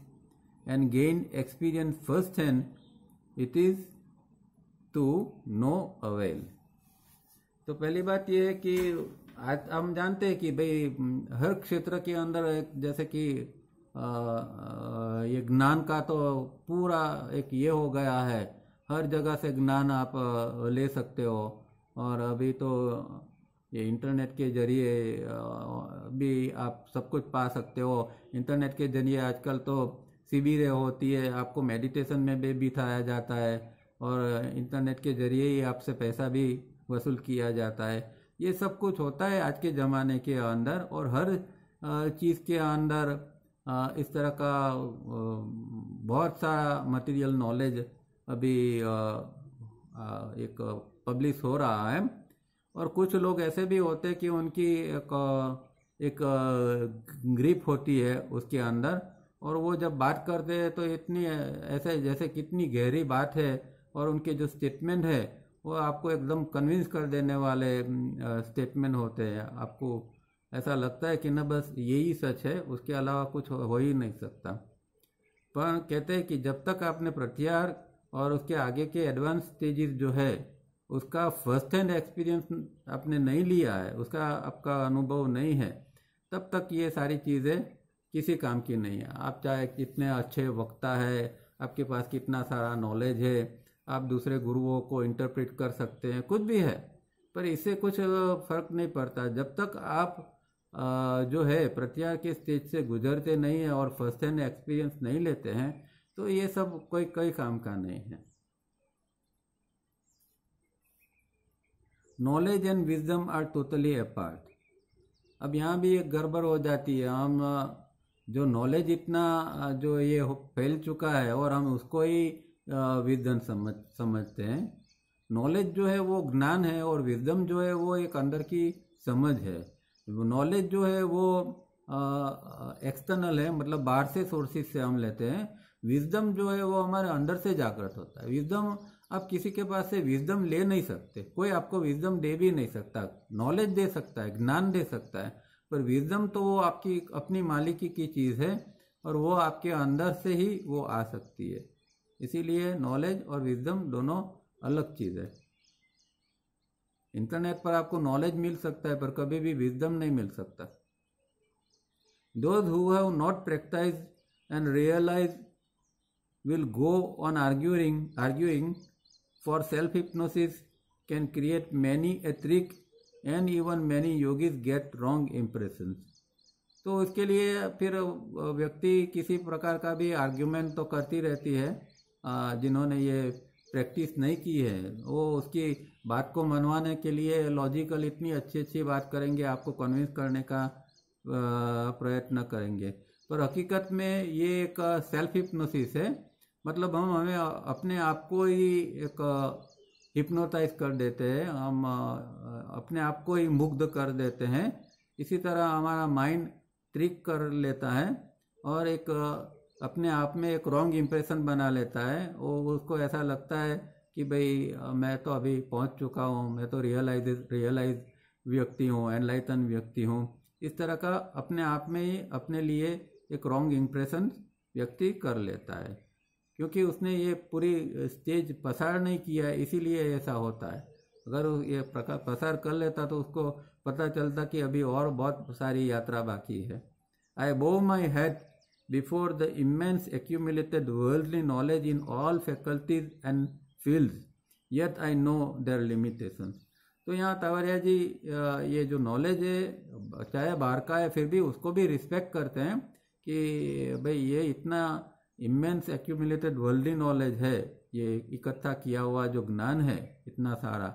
and gained experience firsthand, it is to no avail. तो पहली बात यह है कि हम जानते हैं कि भाई हर क्षेत्र के अंदर एक जैसे कि ये ज्ञान का तो पूरा एक ये हो गया है हर जगह से ज्ञान आप ले सकते हो और अभी तो ये इंटरनेट के जरिए भी आप सब कुछ पा सकते हो इंटरनेट के जरिए आजकल तो शिविरें होती है आपको मेडिटेशन में भी बिठाया जाता है और इंटरनेट के जरिए ही आपसे पैसा भी वसूल किया जाता है ये सब कुछ होता है आज के ज़माने के अंदर और हर चीज़ के अंदर इस तरह का बहुत सारा मटेरियल नॉलेज अभी एक पब्लिश हो रहा है और कुछ लोग ऐसे भी होते हैं कि उनकी एक एक ग्रिप होती है उसके अंदर और वो जब बात करते हैं तो इतनी ऐसे जैसे कितनी गहरी बात है और उनके जो स्टेटमेंट है वो आपको एकदम कन्विंस कर देने वाले स्टेटमेंट होते हैं आपको ऐसा लगता है कि ना बस यही सच है उसके अलावा कुछ हो, हो ही नहीं सकता पर कहते हैं कि जब तक आपने प्रत्यार और उसके आगे के एडवांस स्टेजेस जो है उसका फर्स्ट हैंड एक्सपीरियंस आपने नहीं लिया है उसका आपका अनुभव नहीं है तब तक ये सारी चीज़ें किसी काम की नहीं है आप चाहे कितने अच्छे वक्ता है आपके पास कितना सारा नॉलेज है आप दूसरे गुरुओं को इंटरप्रेट कर सकते हैं कुछ भी है पर इससे कुछ फर्क नहीं पड़ता जब तक आप जो है प्रत्यार के स्टेज से गुजरते नहीं हैं और फर्स्ट हैंड एक्सपीरियंस नहीं लेते हैं तो ये सब कोई कई काम का नहीं है knowledge and wisdom are totally apart अब यहाँ भी एक गड़बड़ हो जाती है हम जो नॉलेज इतना जो ये फैल चुका है और हम उसको ही विधन समझ समझते हैं नॉलेज जो है वो ज्ञान है और विजडम जो है वो एक अंदर की समझ है नॉलेज जो है वो एक्सटर्नल है मतलब बाहर से सोर्सेज से हम लेते हैं विजडम जो है वो हमारे अंदर से जागृत होता है विजडम आप किसी के पास से विजडम ले नहीं सकते कोई आपको विजडम दे भी नहीं सकता नॉलेज दे सकता है ज्ञान दे सकता है पर विजडम तो वो आपकी अपनी मालिकी की चीज़ है और वो आपके अंदर से ही वो आ सकती है इसीलिए नॉलेज और विजडम दोनों अलग चीज़ है इंटरनेट पर आपको नॉलेज मिल सकता है पर कभी भी विजडम नहीं मिल सकता those who have not practise and realise will go on arguing arguing for self hypnosis can create many a trick and even many yogis get wrong impression तो इसके लिए फिर व्यक्ति किसी प्रकार का भी आर्ग्यूमेंट तो करती रहती है जिन्होंने ये प्रैक्टिस नहीं की है वो उसकी बात को मनवाने के लिए लॉजिकल इतनी अच्छी अच्छी बात करेंगे आपको कन्विंस करने का प्रयत्न करेंगे पर हकीकत में ये एक सेल्फ हिप्नोसिस है मतलब हम हमें अपने आप को ही एक हिप्नोटाइज कर देते हैं हम अपने आप को ही मुग्ध कर देते हैं इसी तरह हमारा माइंड ट्रिक कर लेता है और एक अपने आप में एक रॉन्ग इम्प्रेशन बना लेता है वो उसको ऐसा लगता है कि भाई मैं तो अभी पहुंच चुका हूं मैं तो रियलाइज रियलाइज व्यक्ति हूं एनलाइटन व्यक्ति हूं इस तरह का अपने आप में ही अपने लिए एक रॉन्ग इम्प्रेशन व्यक्ति कर लेता है क्योंकि उसने ये पूरी स्टेज पसार नहीं किया है इसीलिए ऐसा होता है अगर ये पसार कर लेता तो उसको पता चलता कि अभी और बहुत सारी यात्रा बाकी है I bow my head before the immense accumulated worldly knowledge in all faculties and fields, yet I know their limitations. तो यहाँ तावरिया जी ये जो नॉलेज है चाहे बाहर का है फिर भी उसको भी रिस्पेक्ट करते हैं कि भाई ये इतना इमेंस एक्यूमुलेटेड वर्ल्डली नॉलेज है ये इकट्ठा किया हुआ जो ज्ञान है इतना सारा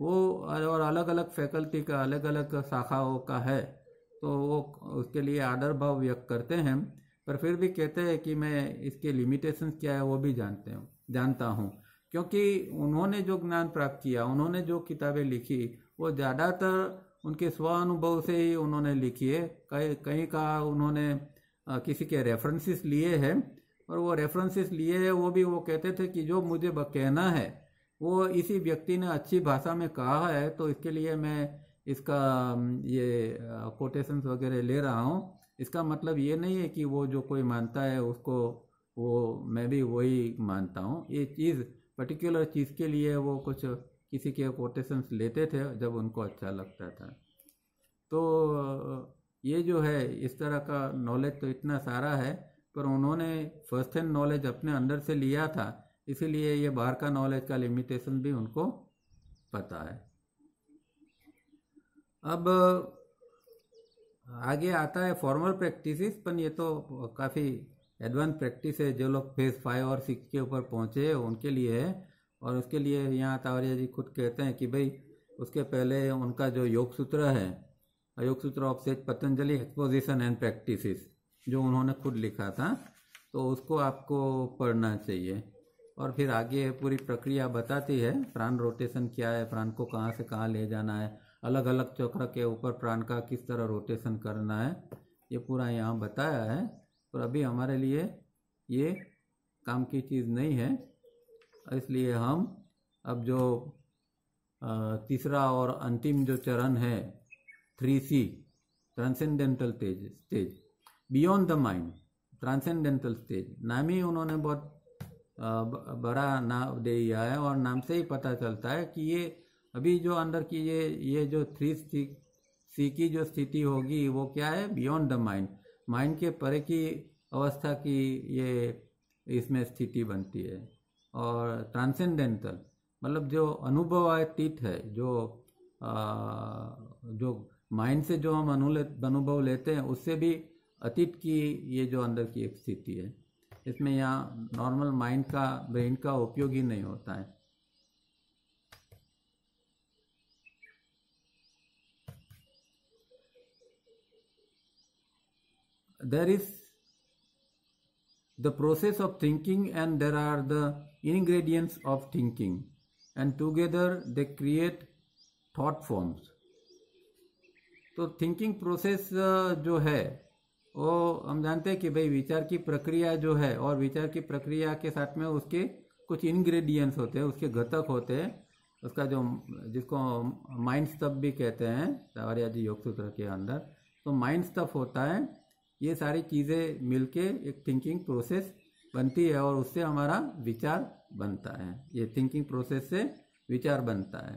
वो और अलग अलग फैकल्टी का अलग अलग शाखाओं का है तो वो उसके लिए आदर भाव व्यक्त करते हैं पर फिर भी कहते हैं कि मैं इसके लिमिटेशन क्या है वो भी जानते हूँ जानता हूँ क्योंकि उन्होंने जो ज्ञान प्राप्त किया उन्होंने जो किताबें लिखी वो ज़्यादातर उनके स्व अनुभव से ही उन्होंने लिखी है कहीं कहीं का उन्होंने किसी के रेफरेंसेस लिए हैं और वो रेफरेंसेस लिए हैं वो भी वो कहते थे कि जो मुझे कहना है वो इसी व्यक्ति ने अच्छी भाषा में कहा है तो इसके लिए मैं इसका ये कोटेशंस वगैरह ले रहा हूँ इसका मतलब ये नहीं है कि वो जो कोई मानता है उसको वो मैं भी वही मानता हूँ ये चीज़ पर्टिकुलर चीज़ के लिए वो कुछ किसी के कोटेशंस लेते थे जब उनको अच्छा लगता था तो ये जो है इस तरह का नॉलेज तो इतना सारा है पर उन्होंने फर्स्ट हैंड नॉलेज अपने अंदर से लिया था इसीलिए ये बाहर का नॉलेज का लिमिटेशन भी उनको पता है अब आगे आता है फॉर्मल प्रैक्टिस पर ये तो काफ़ी एडवांस प्रैक्टिस है जो लोग फेज फाइव और सिक्स के ऊपर पहुँचे उनके लिए है और उसके लिए यहाँ तावरिया जी खुद कहते हैं कि भाई उसके पहले उनका जो योग सूत्र है Yoga Sutra of set Patanjali exposition and practice जो उन्होंने खुद लिखा था तो उसको आपको पढ़ना चाहिए और फिर आगे पूरी प्रक्रिया बताती है प्राण रोटेशन क्या है प्राण को कहाँ से कहाँ ले जाना है अलग अलग चक्र के ऊपर प्राण का किस तरह रोटेशन करना है ये पूरा यहाँ बताया है पर अभी हमारे लिए ये काम की चीज़ नहीं है इसलिए हम अब जो तीसरा और अंतिम जो चरण है three C transcendental stage stage beyond the mind transcendental stage नाम ही उन्होंने बहुत बड़ा नाम दे दिया है और नाम से ही पता चलता है कि ये अभी जो अंदर की ये ये जो थ्री सी की जो स्थिति होगी वो क्या है बियॉन्ड द माइंड माइंड के परे की अवस्था की ये इसमें स्थिति बनती है और ट्रांसेंडेंटल मतलब जो अनुभवातीत है जो आ, जो माइंड से जो हम अनु अनुभव लेते हैं उससे भी अतीत की ये जो अंदर की एक स्थिति है इसमें यहाँ नॉर्मल माइंड का ब्रेन का उपयोग ही नहीं होता है there is the process of thinking and there are the ingredients of thinking and together they create thought forms तो थिंकिंग प्रोसेस uh, जो है वो हम जानते हैं कि भाई विचार की प्रक्रिया जो है और विचार की प्रक्रिया के साथ में उसके कुछ इंग्रेडिएंट्स होते हैं उसके घटक होते हैं उसका जो जिसको माइंड स्टफ भी कहते हैं जी योग सूत्र के अंदर तो माइंड स्टफ होता है ये सारी चीज़ें मिलके एक थिंकिंग प्रोसेस बनती है और उससे हमारा विचार बनता है ये थिंकिंग प्रोसेस से विचार बनता है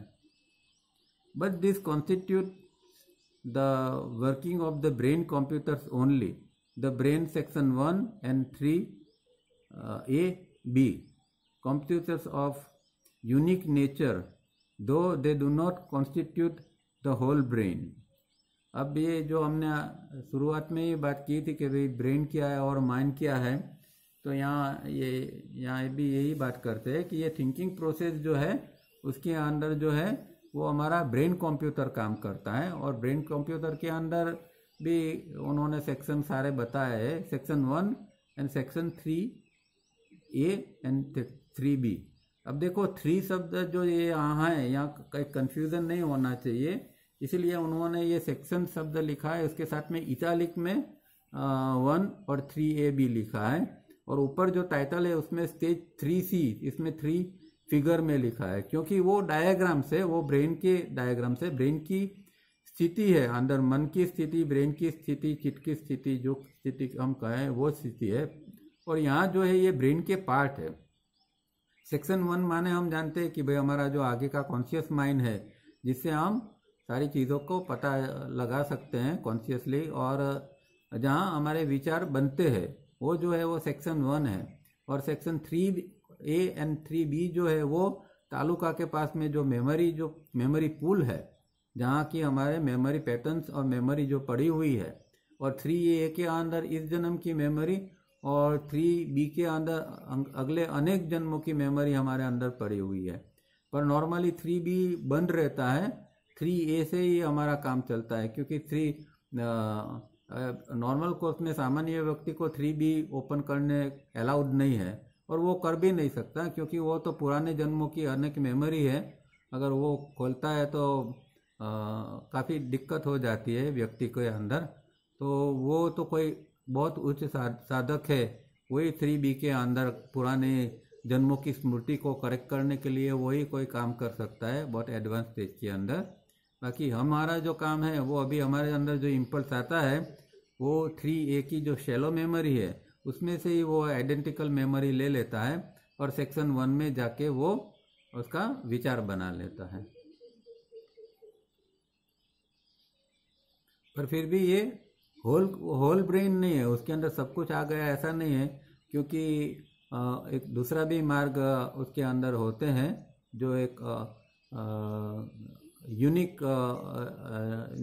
but this constitute the working of the brain computers only the brain section one and three A B computers of unique nature though they do not constitute the whole brain अब ये जो हमने शुरुआत में ही बात की थी कि भाई ब्रेन क्या है और माइंड क्या है तो यहाँ ये यहाँ भी यही बात करते हैं कि ये थिंकिंग प्रोसेस जो है उसके अंदर जो है वो हमारा ब्रेन कंप्यूटर काम करता है और ब्रेन कंप्यूटर के अंदर भी उन्होंने सेक्शन सारे बताए हैं section one and section three A and three B अब देखो थ्री शब्द जो ये यहाँ है यहाँ कहीं कन्फ्यूज़न नहीं होना चाहिए इसीलिए उन्होंने ये सेक्शन शब्द लिखा है उसके साथ में इटालिक में वन और थ्री ए भी लिखा है और ऊपर जो टाइटल है उसमें स्टेज थ्री सी इसमें थ्री फिगर में लिखा है क्योंकि वो डायग्राम से वो ब्रेन के डायग्राम से ब्रेन की स्थिति है अंदर मन की स्थिति ब्रेन की स्थिति चिट की स्थिति जो स्थिति हम कहें वो स्थिति है और यहाँ जो है ये ब्रेन के पार्ट है सेक्शन वन माने हम जानते हैं कि भाई हमारा जो आगे का कॉन्शियस माइंड है जिससे हम सारी चीज़ों को पता लगा सकते हैं कॉन्शियसली और जहाँ हमारे विचार बनते हैं वो जो है वो सेक्शन वन है और section three A and three B जो है वो तालुका के पास में जो मेमोरी जो मेमोरी पूल है जहाँ की हमारे मेमोरी पैटर्न्स और मेमोरी जो पड़ी हुई है और थ्री ए के अंदर इस जन्म की मेमोरी और थ्री बी के अंदर अं-, अगले अनेक जन्मों की मेमोरी हमारे अंदर पड़ी हुई है पर नॉर्मली थ्री बी बंद रहता है थ्री ए से ही हमारा काम चलता है क्योंकि थ्री नॉर्मल कोर्स में सामान्य व्यक्ति को थ्री बी ओपन करने अलाउड नहीं है और वो कर भी नहीं सकता क्योंकि वो तो पुराने जन्मों की अनेक मेमोरी है अगर वो खोलता है तो काफ़ी दिक्कत हो जाती है व्यक्ति के अंदर तो वो तो कोई बहुत उच्च साधक है वही थ्री बी के अंदर पुराने जन्मों की स्मृति को करेक्ट करने के लिए वही कोई काम कर सकता है बहुत एडवांस स्टेज के अंदर बाकी हमारा जो काम है वो अभी हमारे अंदर जो इम्पल्स आता है वो थ्री ए की जो शेलो मेमोरी है उसमें से ही वो आइडेंटिकल मेमोरी ले लेता है और सेक्शन वन में जाके वो उसका विचार बना लेता है पर फिर भी ये होल होल ब्रेन नहीं है उसके अंदर सब कुछ आ गया ऐसा नहीं है क्योंकि एक दूसरा भी मार्ग उसके अंदर होते हैं जो एक यूनिक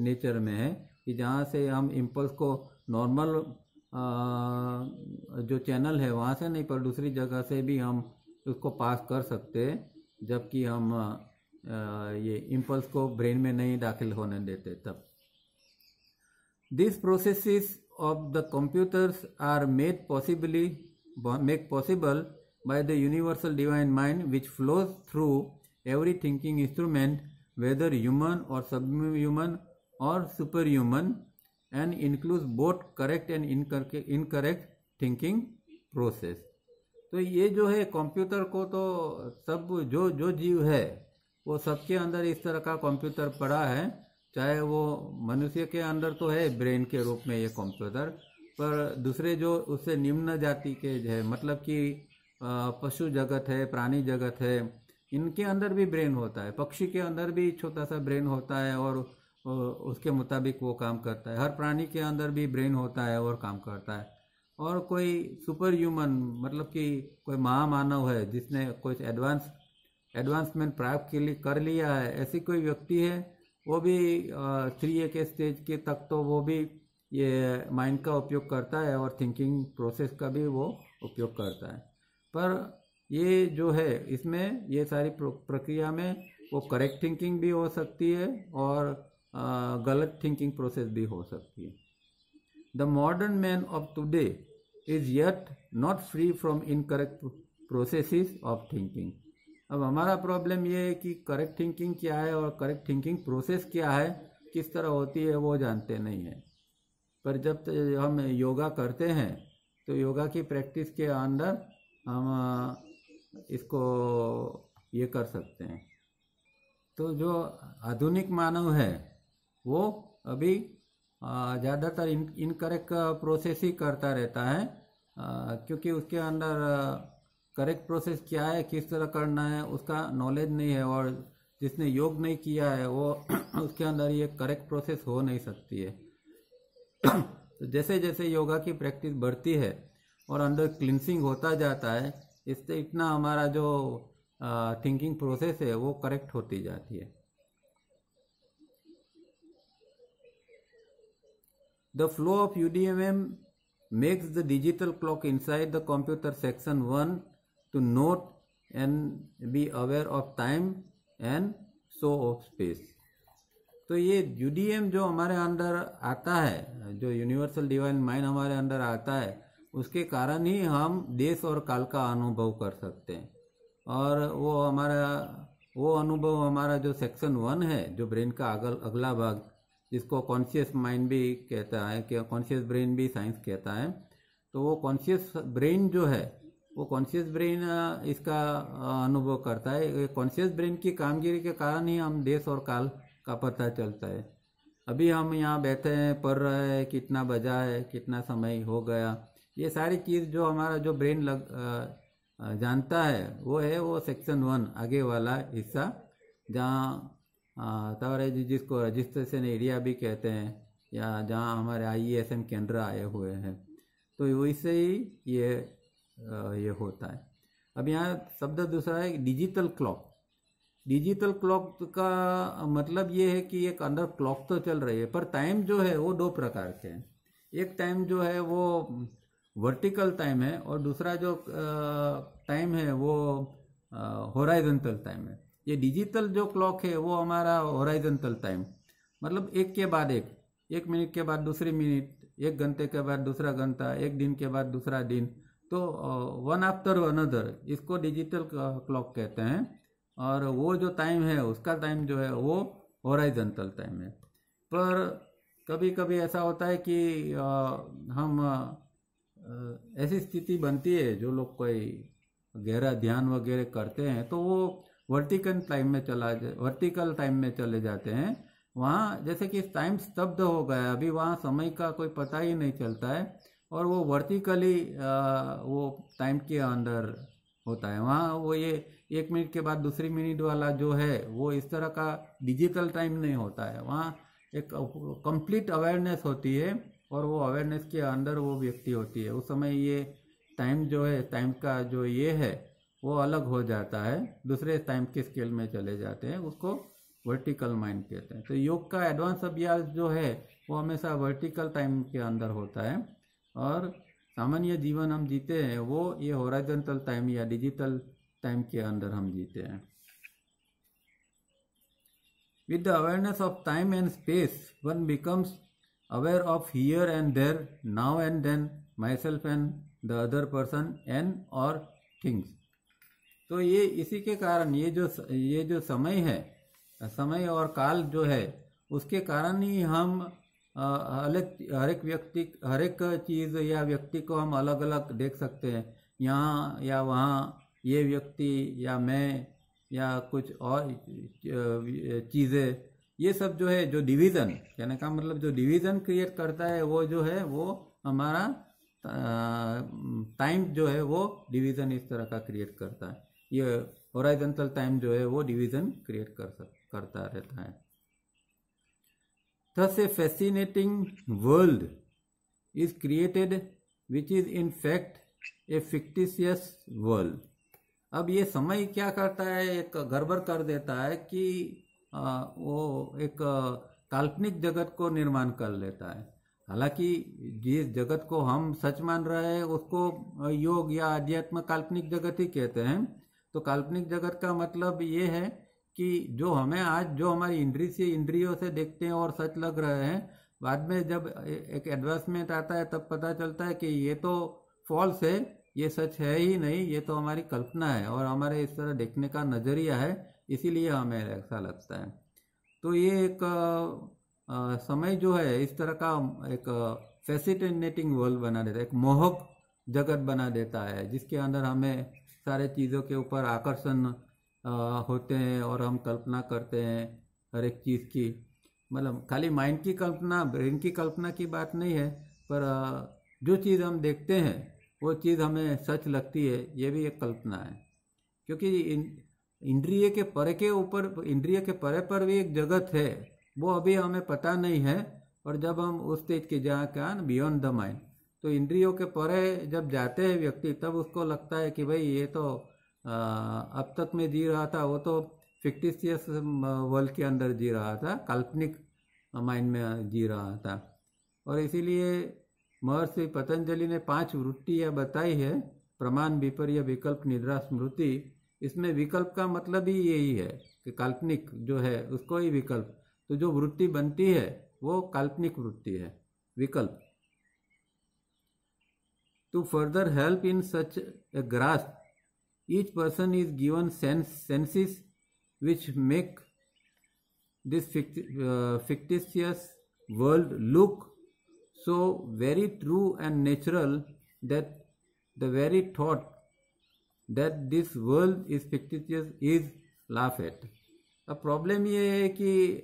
नेचर uh, uh, में है कि जहाँ से हम इम्पल्स को नॉर्मल uh, जो चैनल है वहाँ से नहीं पर दूसरी जगह से भी हम उसको पास कर सकते जबकि हम ये इम्पल्स को ब्रेन में नहीं दाखिल होने देते तब this processes of the computers are made possibly make possible by the universal divine mind which flows through every thinking instrument whether human or subhuman or superhuman and includes both correct and incorrect thinking process तो ये जो है कंप्यूटर को तो सब जो जो जीव है वो सबके अंदर इस तरह का कंप्यूटर पड़ा है चाहे वो मनुष्य के अंदर तो है ब्रेन के रूप में ये कंप्यूटर पर दूसरे जो उससे निम्न जाति के है मतलब कि पशु जगत है प्राणी जगत है इनके अंदर भी ब्रेन होता है पक्षी के अंदर भी छोटा सा ब्रेन होता है और उसके मुताबिक वो काम करता है हर प्राणी के अंदर भी ब्रेन होता है और काम करता है और कोई सुपर ह्यूमन मतलब कि कोई महामानव है जिसने कुछ एडवांस एडवांसमेंट प्राप्त के लिए कर लिया है ऐसी कोई व्यक्ति है वो भी थ्री ए के स्टेज के तक तो वो भी ये माइंड का उपयोग करता है और थिंकिंग प्रोसेस का भी वो उपयोग करता है पर ये जो है इसमें ये सारी प्रक्रिया में वो करेक्ट थिंकिंग भी हो सकती है और गलत थिंकिंग प्रोसेस भी हो सकती है the modern man of today is yet not free from incorrect processes of thinking अब हमारा प्रॉब्लम ये है कि करेक्ट थिंकिंग क्या है और करेक्ट थिंकिंग प्रोसेस क्या है किस तरह होती है वो जानते नहीं हैं पर जब हम योगा करते हैं तो योगा की प्रैक्टिस के अंदर हम इसको ये कर सकते हैं तो जो आधुनिक मानव है वो अभी ज़्यादातर इन इनकरेक्ट प्रोसेस ही करता रहता है क्योंकि उसके अंदर करेक्ट प्रोसेस क्या है किस तरह करना है उसका नॉलेज नहीं है और जिसने योग नहीं किया है वो [CLEARS THROAT] उसके अंदर ये करेक्ट प्रोसेस हो नहीं सकती है [CLEARS THROAT] तो जैसे जैसे योगा की प्रैक्टिस बढ़ती है और अंदर क्लिनसिंग होता जाता है इससे इतना हमारा जो थिंकिंग प्रोसेस है वो करेक्ट होती जाती है the flow of U D M M makes the digital clock inside the computer section one two note and be aware of time and show of space तो ये यूडीएम जो हमारे अंदर आता है जो यूनिवर्सल डिवाइन माइंड हमारे अंदर आता है उसके कारण ही हम देश और काल का अनुभव कर सकते हैं और वो हमारा वो अनुभव हमारा जो सेक्शन वन है जो ब्रेन का अगल अगला भाग जिसको कॉन्शियस माइंड भी कहता है कि कॉन्शियस ब्रेन भी साइंस कहता है तो वो कॉन्शियस ब्रेन जो है वो कॉन्शियस ब्रेन इसका अनुभव करता है कॉन्शियस ब्रेन की कामगिरी के कारण ही हम देश और काल का पता चलता है अभी हम यहाँ बैठे हैं पढ़ रहे हैं कितना बजा है कितना समय हो गया ये सारी चीज़ जो हमारा जो ब्रेन लग आ, जानता है वो है वो सेक्शन वन आगे वाला हिस्सा जहाँ जी जिसको रजिस्ट्रेशन एरिया भी कहते हैं या जहाँ हमारे आई एस एम केंद्र आए हुए हैं तो वैसे ही ये ये होता है अब यहाँ शब्द दूसरा है डिजिटल क्लॉक डिजिटल क्लॉक का मतलब ये है कि एक अंदर क्लॉक तो चल रही है पर टाइम जो है वो दो प्रकार के हैं एक टाइम जो है वो वर्टिकल टाइम है और दूसरा जो टाइम है वो होराइजेंटल टाइम है ये डिजिटल जो क्लॉक है वो हमारा होराइजेंटल टाइम मतलब एक के बाद एक एक मिनट के बाद दूसरी मिनट एक घंटे के बाद दूसरा घंटा एक दिन के बाद दूसरा दिन तो वन आफ्टर अनदर इसको डिजिटल क्लॉक कहते हैं और वो जो टाइम है उसका टाइम जो है वो होराइजेंटल टाइम है पर कभी कभी ऐसा होता है कि आ, हम ऐसी स्थिति बनती है जो लोग कोई गहरा ध्यान वगैरह करते हैं तो वो वर्टिकल टाइम में चला वर्टिकल टाइम में चले जाते हैं वहाँ जैसे कि टाइम स्तब्ध हो गया अभी वहाँ समय का कोई पता ही नहीं चलता है और वो वर्टिकली वो टाइम के अंदर होता है वहाँ वो ये एक मिनट के बाद दूसरी मिनट वाला जो है वो इस तरह का डिजिटल टाइम नहीं होता है वहाँ एक कंप्लीट अवेयरनेस होती है और वो अवेयरनेस के अंदर वो व्यक्ति होती है उस समय ये टाइम जो है टाइम का जो ये है वो अलग हो जाता है दूसरे टाइम के स्केल में चले जाते हैं उसको वर्टिकल माइंड कहते हैं तो योग का एडवांस अभ्यास जो है वो हमेशा वर्टिकल टाइम के अंदर होता है और सामान्य जीवन हम जीते हैं वो ये होराइजेंटल टाइम या डिजिटल टाइम के अंदर हम जीते हैं with the awareness of time and space one becomes aware of here and there, now and then, myself and the other person and or things. तो ये इसी के कारण ये जो ये जो समय है समय और काल जो है उसके कारण ही हम अलग हर एक व्यक्ति हर एक चीज़ या व्यक्ति को हम अलग अलग देख सकते हैं यहाँ या वहाँ ये व्यक्ति या मैं या कुछ और चीज़ें ये सब जो है जो डिवीजन कहने का मतलब जो डिवीजन क्रिएट करता है वो जो है वो हमारा टाइम जो है वो डिवीजन इस तरह का क्रिएट करता है ये ओराइजेंटल टाइम जो है वो डिवीजन क्रिएट कर करता रहता है thus a fascinating world is created which is in fact a fictitious world अब ये समय क्या करता है एक गड़बड़ कर देता है कि वो एक काल्पनिक जगत को निर्माण कर लेता है हालांकि जिस जगत को हम सच मान रहे हैं उसको योग या अध्यात्म काल्पनिक जगत ही कहते हैं तो काल्पनिक जगत का मतलब ये है कि जो हमें आज जो हमारी इंद्री से इंद्रियों से देखते हैं और सच लग रहे हैं बाद में जब एक एडवांसमेंट आता है तब पता चलता है कि ये तो फॉल्स है ये सच है ही नहीं ये तो हमारी कल्पना है और हमारे इस तरह देखने का नजरिया है इसीलिए हमें ऐसा लगता है तो ये एक आ, समय जो है इस तरह का एक फैसिनेटिंग वर्ल्ड बना देता है एक मोहक जगत बना देता है जिसके अंदर हमें सारे चीज़ों के ऊपर आकर्षण होते हैं और हम कल्पना करते हैं हर एक चीज़ की मतलब खाली माइंड की कल्पना ब्रेन की कल्पना की बात नहीं है पर आ, जो चीज़ हम देखते हैं वो चीज़ हमें सच लगती है ये भी एक कल्पना है क्योंकि इंद्रिय के परे के ऊपर इंद्रिय के परे पर भी एक जगत है वो अभी हमें पता नहीं है और जब हम उस स्टेज के जहाँ क्या बियॉन्ड द माइंड तो इंद्रियों के परे जब जाते हैं व्यक्ति तब उसको लगता है कि भाई ये तो आ, अब तक मैं जी रहा था वो तो फिक्टिशियस वर्ल्ड के अंदर जी रहा था काल्पनिक माइंड में जी रहा था और इसीलिए महर्षि पतंजलि ने पांच वृत्तियाँ बताई है प्रमाण विपर्य विकल्प निद्रा स्मृति इसमें विकल्प का मतलब ही यही है कि काल्पनिक जो है उसको ही विकल्प तो जो वृत्ति बनती है वो काल्पनिक वृत्ति है विकल्प to further help in such a grasp each person is given sense senses which make this ficti uh, fictitious world look so very true and natural that the very thought that this world is fictitious is laugh at अब प्रॉब्लम ये है कि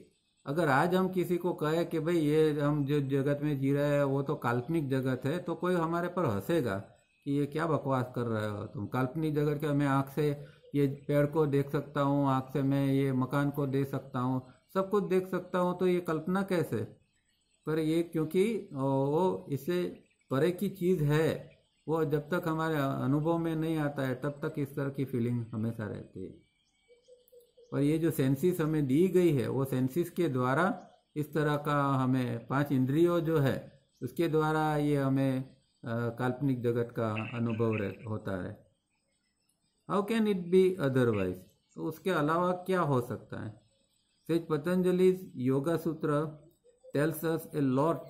अगर आज हम किसी को कहे कि भाई ये हम जो जगत में जी रहे हैं वो तो काल्पनिक जगत है तो कोई हमारे पर हंसेगा कि ये क्या बकवास कर रहे हो तुम काल्पनिक जगत के मैं आँख से ये पेड़ को देख सकता हूँ आँख से मैं ये मकान को देख सकता हूँ सब कुछ देख सकता हूँ तो ये कल्पना कैसे पर ये क्योंकि वो इससे परे की चीज़ है वो जब तक हमारे अनुभव में नहीं आता है तब तक इस तरह की फीलिंग हमेशा रहती है और ये जो सेंसिस हमें दी गई है वो सेंसिस के द्वारा इस तरह का हमें पांच इंद्रियों जो है उसके द्वारा ये हमें काल्पनिक जगत का अनुभव होता है how can it be otherwise तो उसके अलावा क्या हो सकता है says Patanjali Yoga Sutra tells us a lot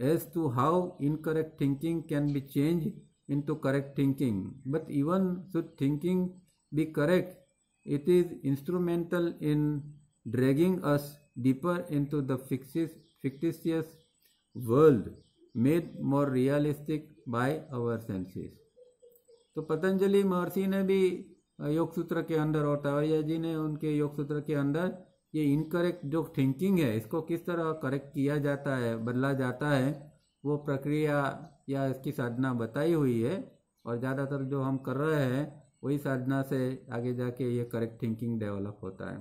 as to how incorrect thinking can be changed into correct thinking. But even should thinking be correct, it is instrumental in dragging us deeper into the fictitious fictitious world made more realistic by our senses. तो पतंजलि महर्षि ने भी योग सूत्र के अंदर और टावरिया जी ने उनके योग सूत्र के अंदर ये इनकरेक्ट जो थिंकिंग है इसको किस तरह करेक्ट किया जाता है बदला जाता है वो प्रक्रिया या इसकी साधना बताई हुई है और ज़्यादातर जो हम कर रहे हैं वही साधना से आगे जाके ये करेक्ट थिंकिंग डेवलप होता है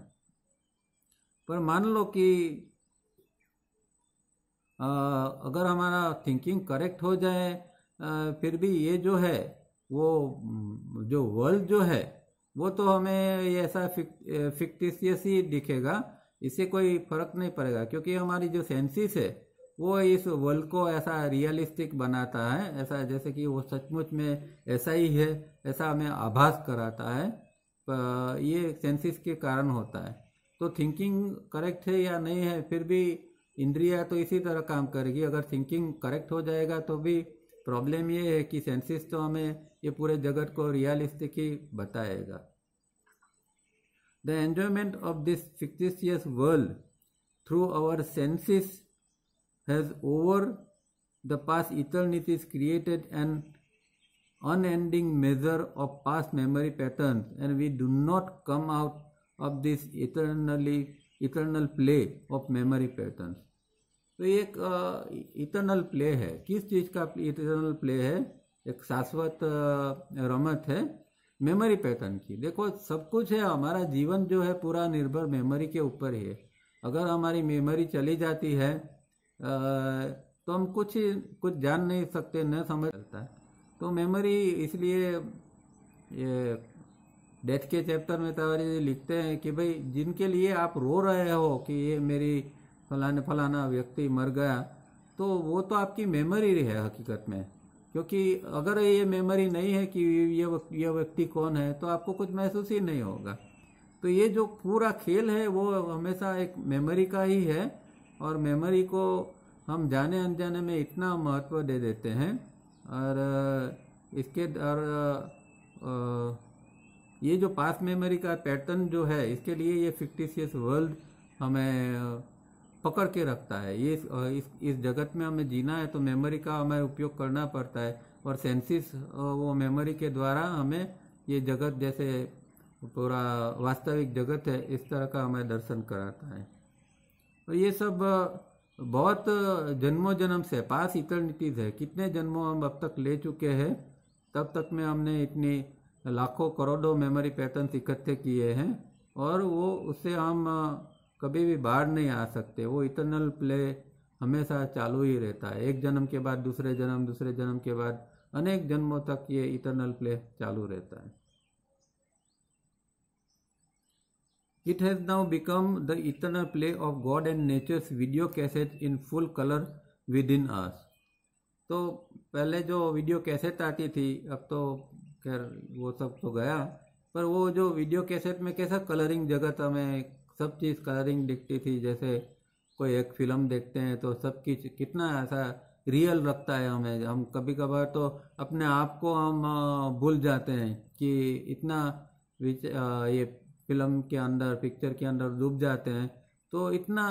पर मान लो कि आ, अगर हमारा थिंकिंग करेक्ट हो जाए आ, फिर भी ये जो है वो जो वर्ल्ड जो है वो तो हमें ये ऐसा फिक, फिक्टिशियस ही दिखेगा इससे कोई फर्क नहीं पड़ेगा क्योंकि हमारी जो सेंसिस है वो इस वर्ल्ड को ऐसा रियलिस्टिक बनाता है ऐसा जैसे कि वो सचमुच में ऐसा ही है ऐसा हमें आभास कराता है ये सेंसिस के कारण होता है तो थिंकिंग करेक्ट है या नहीं है फिर भी इंद्रिया तो इसी तरह काम करेगी अगर थिंकिंग करेक्ट हो जाएगा तो भी प्रॉब्लम ये है कि सेंसिस तो हमें ये पूरे जगत को रियलिस्टिक ही बताएगा the enjoyment of this fictitious world through our senses has over the past eternities is created and unending measure of past memory pattern and we do not come out of this eternally eternal play of memory pattern तो एक इटर्नल प्ले है किस चीज का इटर्नल प्ले है एक शाश्वत रमत है मेमोरी पैटर्न की देखो सब कुछ है हमारा जीवन जो है पूरा निर्भर मेमोरी के ऊपर ही है अगर हमारी मेमोरी चली जाती है तो हम कुछ कुछ जान नहीं सकते न समझ सकता तो मेमोरी इसलिए ये डेथ के चैप्टर में तवारी लिखते हैं कि भाई जिनके लिए आप रो रहे हो कि ये मेरी फलाने फलाना व्यक्ति मर गया तो वो तो आपकी मेमोरी है हकीकत में क्योंकि अगर ये मेमोरी नहीं है कि ये ये व्यक्ति कौन है तो आपको कुछ महसूस ही नहीं होगा तो ये जो पूरा खेल है वो हमेशा एक मेमोरी का ही है और मेमोरी को हम जाने अनजाने में इतना महत्व दे देते हैं और इसके और ये जो पास मेमोरी का पैटर्न जो है इसके लिए ये फिक्टिशियस वर्ल्ड हमें पकड़ के रखता है ये इस इस जगत में हमें जीना है तो मेमोरी का हमें उपयोग करना पड़ता है और सेंसिस वो मेमोरी के द्वारा हमें ये जगत जैसे पूरा वास्तविक जगत है इस तरह का हमें दर्शन कराता है तो ये सब बहुत जन्मों जन्म से पास इटर्निटीज़ है कितने जन्मों हम अब तक ले चुके हैं तब तक में हमने इतनी लाखों करोड़ों मेमोरी पैटर्न इकट्ठे किए हैं और वो उससे हम कभी भी बाहर नहीं आ सकते वो इटरनल प्ले हमेशा चालू ही रहता है एक जन्म के बाद दूसरे जन्म दूसरे जन्म के बाद अनेक जन्मों तक ये इटरनल प्ले चालू रहता है it has now become the eternal play of God and nature's video cassette in full colour with in ours तो पहले जो वीडियो कैसेट आती थी अब तो खैर वो सब तो गया पर वो जो वीडियो कैसेट में कैसा कलरिंग जगत हमें सब चीज़ कलरिंग दिखती थी जैसे कोई एक फिल्म देखते हैं तो सब कुछ कितना ऐसा रियल रखता है हमें हम कभी कभार तो अपने आप को हम भूल जाते हैं कि इतना विच ये फिल्म के अंदर पिक्चर के अंदर डूब जाते हैं तो इतना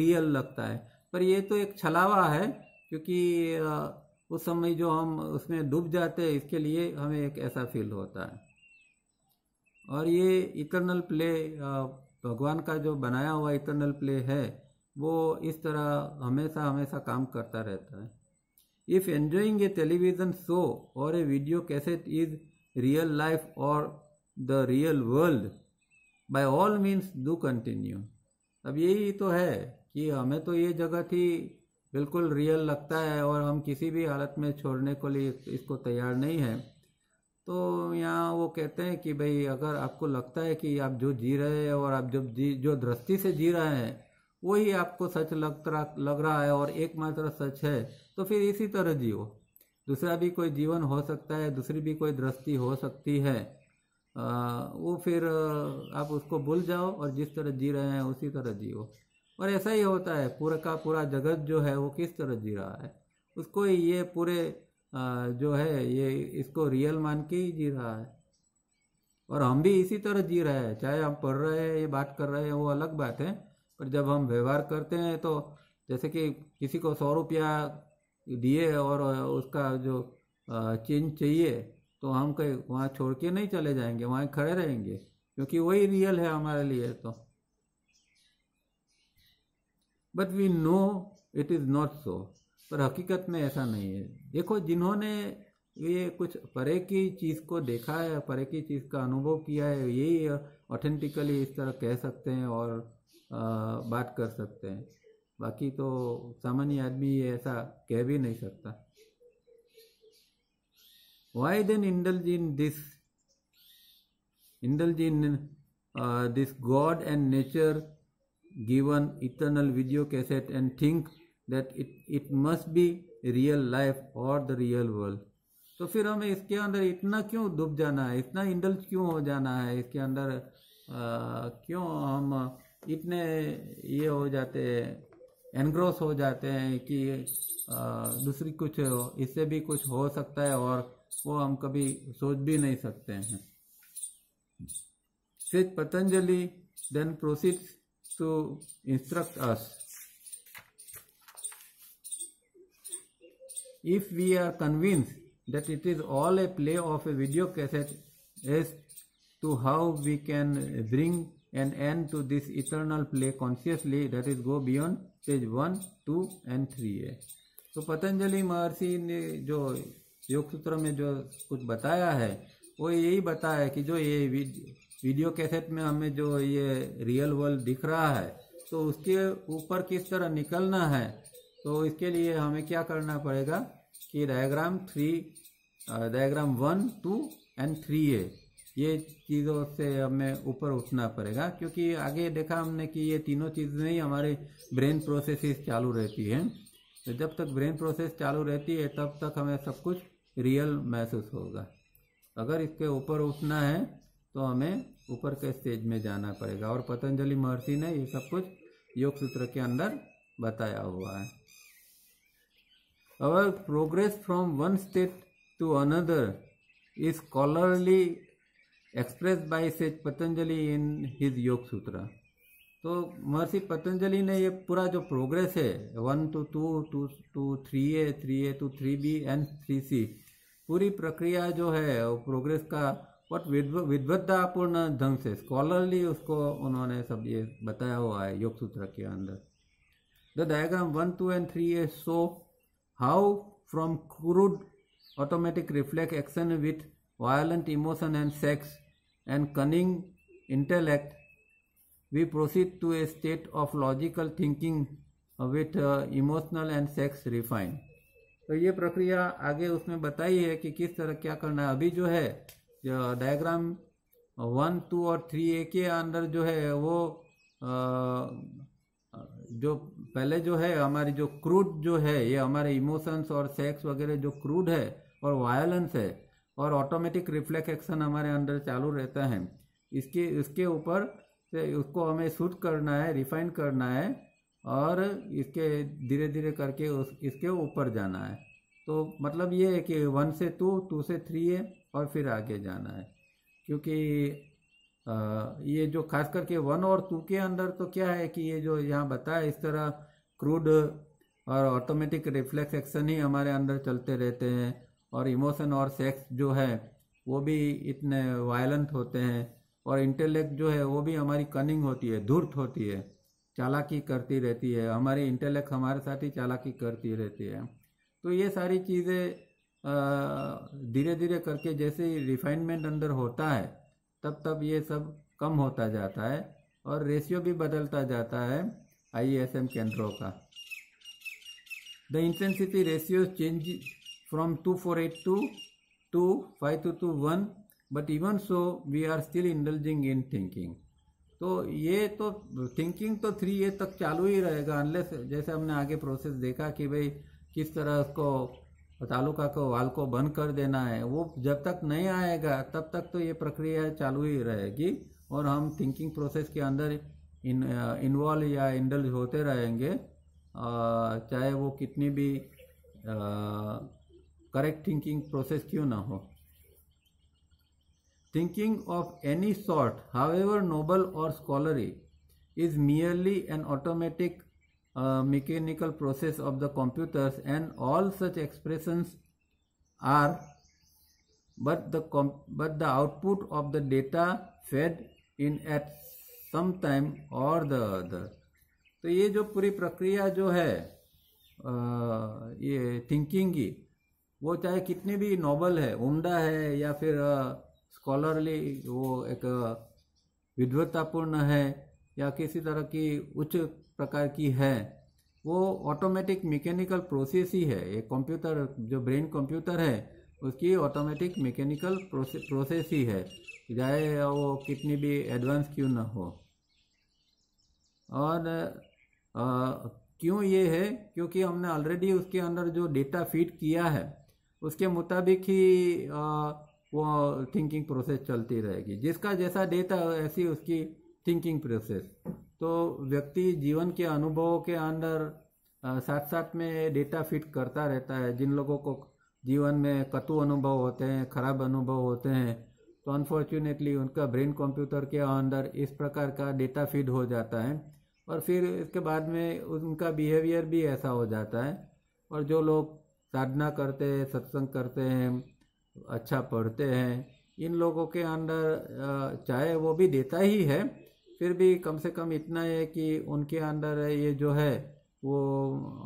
रियल लगता है पर ये तो एक छलावा है क्योंकि उस समय जो हम उसमें डूब जाते हैं इसके लिए हमें एक ऐसा फील होता है और ये इटरनल प्ले भगवान का जो बनाया हुआ इटरनल प्ले है वो इस तरह हमेशा हमेशा काम करता रहता है if enjoying a television show और a video cassette is real life और the real world by all means do continue अब यही तो है कि हमें तो ये जगह थी बिल्कुल रियल लगता है और हम किसी भी हालत में छोड़ने को लिए इसको तैयार नहीं है तो यहाँ वो कहते हैं कि भाई अगर आपको लगता है कि आप जो जी रहे हैं और आप जब जी जो दृष्टि से जी रहे हैं वही आपको सच लग रहा लग रहा है और एकमात्र सच है तो फिर इसी तरह जियो दूसरा भी कोई जीवन हो सकता है दूसरी भी कोई दृष्टि हो सकती है आ, वो फिर आप उसको भूल जाओ और जिस तरह जी रहे हैं उसी तरह जियो और ऐसा ही होता है पूरा का पूरा जगत जो है वो किस तरह जी रहा है उसको ये पूरे जो है ये इसको रियल मान के ही जी रहा है और हम भी इसी तरह जी रहे हैं चाहे हम पढ़ रहे हैं ये बात कर रहे हैं वो अलग बात है पर जब हम व्यवहार करते हैं तो जैसे कि किसी को सौ रुपया दिए और उसका जो चेंज चाहिए तो हम कहीं वहाँ छोड़ के नहीं चले जाएंगे वहाँ खड़े रहेंगे क्योंकि वही रियल है हमारे लिए तो but we know it is not so पर हकीकत में ऐसा नहीं है देखो जिन्होंने ये कुछ परे की चीज़ को देखा है परे की चीज़ का अनुभव किया है यही ऑथेंटिकली इस तरह कह सकते हैं और आ, बात कर सकते हैं बाकी तो सामान्य आदमी ऐसा कह भी नहीं सकता वाई देन जी in this indulge in uh, this God and nature given eternal video cassette and think it it it must real life और द रियल वर्ल्ड तो फिर हमें इसके अंदर इतना क्यों डूब जाना है इतना इंडल क्यों हो जाना है इसके अंदर आ, क्यों हम इतने ये हो जाते हैं एनग्रोस हो जाते हैं कि दूसरी कुछ इससे भी कुछ हो सकता है और वो हम कभी सोच भी नहीं सकते हैं सिर्फ Patanjali then proceed to instruct us if we are convinced that it is all a play of a video cassette as to how we can bring an end to this eternal play consciously that is go beyond page 1, 2 and 3 so patanjali maharshi ne jo yog sutra mein jo kuch bataya hai wo yahi bataya hai ki jo ye video cassette mein hame jo ye real world dikh raha hai तो उसके ऊपर किस तरह निकलना है तो इसके लिए हमें क्या करना पड़ेगा कि diagram three diagram one two and three A ये चीज़ों से हमें ऊपर उठना पड़ेगा क्योंकि आगे देखा हमने कि ये तीनों चीज़ें ही हमारे ब्रेन प्रोसेसेस चालू रहती हैं तो जब तक ब्रेन प्रोसेस चालू रहती है तब तक हमें सब कुछ रियल महसूस होगा अगर इसके ऊपर उठना है तो हमें ऊपर के स्टेज में जाना पड़ेगा और पतंजलि महर्षि ने ये सब कुछ योग सूत्र के अंदर बताया हुआ है Our progress from one state to another is scholarly expressed by sage Patanjali in his योग Sutra. तो महर्षि पतंजलि ने ये पूरा जो प्रोग्रेस है one two two two two three A three A two three B and three C पूरी प्रक्रिया जो है वो प्रोग्रेस का बट विद्वत्तापूर्ण ढंग से स्कॉलरली उसको उन्होंने सब ये बताया हुआ है योग सूत्र के अंदर the diagram one two and three A so How from crude automatic reflex action with violent emotion and sex and cunning intellect, we proceed to a state of logical thinking with emotional and sex refined. तो ये प्रक्रिया आगे उसमें बताई है कि किस तरह क्या करना है अभी जो है डायग्राम वन टू और थ्री ए के अंदर जो है वो जो पहले जो है हमारी जो क्रूड जो है ये हमारे इमोशंस और सेक्स वगैरह जो क्रूड है और वायलेंस है और ऑटोमेटिक रिफ्लेक्स एक्शन हमारे अंदर चालू रहता है इसके इसके ऊपर उसको हमें सूट करना है रिफाइन करना है और इसके धीरे धीरे करके उस इसके ऊपर जाना है तो मतलब ये है कि वन से टू टू से थ्री है और फिर आगे जाना है क्योंकि ये जो खास करके वन और टू के अंदर तो क्या है कि ये जो यहाँ बताया इस तरह क्रूड और ऑटोमेटिक रिफ्लेक्स एक्शन ही हमारे अंदर चलते रहते हैं और इमोशन और सेक्स जो है वो भी इतने वायलेंट होते हैं और इंटेलेक्ट जो है वो भी हमारी कनिंग होती है धूर्त होती है चालाकी करती रहती है हमारी इंटेलेक्ट हमारे साथ ही चालाकी करती रहती है तो ये सारी चीज़ें धीरे धीरे करके जैसे ही रिफाइनमेंट अंदर होता है तब तब ये सब कम होता जाता है और रेशियो भी बदलता जाता है आईएसएम केंद्रों का the intensity ratio change from two four eight two two five two two one but even so we are still indulging in thinking तो ये तो थिंकिंग तो थ्री ए तक चालू ही रहेगा अनलेस जैसे हमने आगे प्रोसेस देखा कि भाई किस तरह उसको तालुका को वाल को बंद कर देना है वो जब तक नहीं आएगा तब तक तो ये प्रक्रिया चालू ही रहेगी और हम थिंकिंग प्रोसेस के अंदर इन इन्वॉल्व या इंडल होते रहेंगे चाहे वो कितनी भी करेक्ट थिंकिंग प्रोसेस क्यों ना हो Thinking of any sort, however noble और scholarly is merely an automatic uh, mechanical process of the computers and all such expressions are but the but the output of the data fed in at some time or the other तो ये जो पूरी प्रक्रिया जो है आ, ये थिंकिंग की वो चाहे कितनी भी नॉवल है उमदा है या फिर स्कॉलरली वो एक विद्वत्तापूर्ण है या किसी तरह की उच्च प्रकार की है वो ऑटोमेटिक मैकेनिकल प्रोसेस ही है एक कंप्यूटर जो ब्रेन कंप्यूटर है उसकी ऑटोमेटिक मैकेनिकल प्रोसेस ही है चाहे वो कितनी भी एडवांस क्यों ना हो और क्यों ये है क्योंकि हमने ऑलरेडी उसके अंदर जो डेटा फीड किया है उसके मुताबिक ही आ, वो थिंकिंग प्रोसेस चलती रहेगी जिसका जैसा डेटा ऐसी उसकी थिंकिंग प्रोसेस तो व्यक्ति जीवन के अनुभवों के अंदर साथ साथ में डेटा फिट करता रहता है जिन लोगों को जीवन में कतु अनुभव होते हैं खराब अनुभव होते हैं तो अनफॉर्चुनेटली उनका ब्रेन कंप्यूटर के अंदर इस प्रकार का डेटा फीड हो जाता है और फिर इसके बाद में उनका बिहेवियर भी ऐसा हो जाता है और जो लोग साधना करते हैं सत्संग करते हैं अच्छा पढ़ते हैं इन लोगों के अंदर चाहे वो भी देता ही है फिर भी कम से कम इतना है कि उनके अंदर ये जो है वो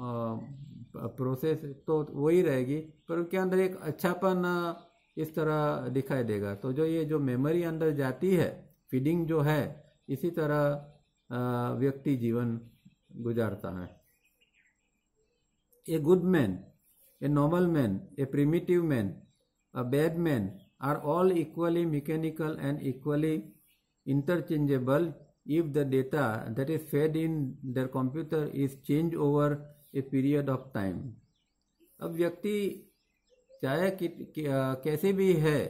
आ, प्रोसेस तो वही रहेगी पर उनके अंदर एक अच्छापन इस तरह दिखाई देगा तो जो ये जो मेमोरी अंदर जाती है फीडिंग जो है इसी तरह व्यक्ति जीवन गुजारता है a good man a normal man a primitive man a bad man are all equally mechanical and equally interchangeable if the data that is fed in their computer is changed over a period of time अब व्यक्ति चाहे कि, कैसी भी है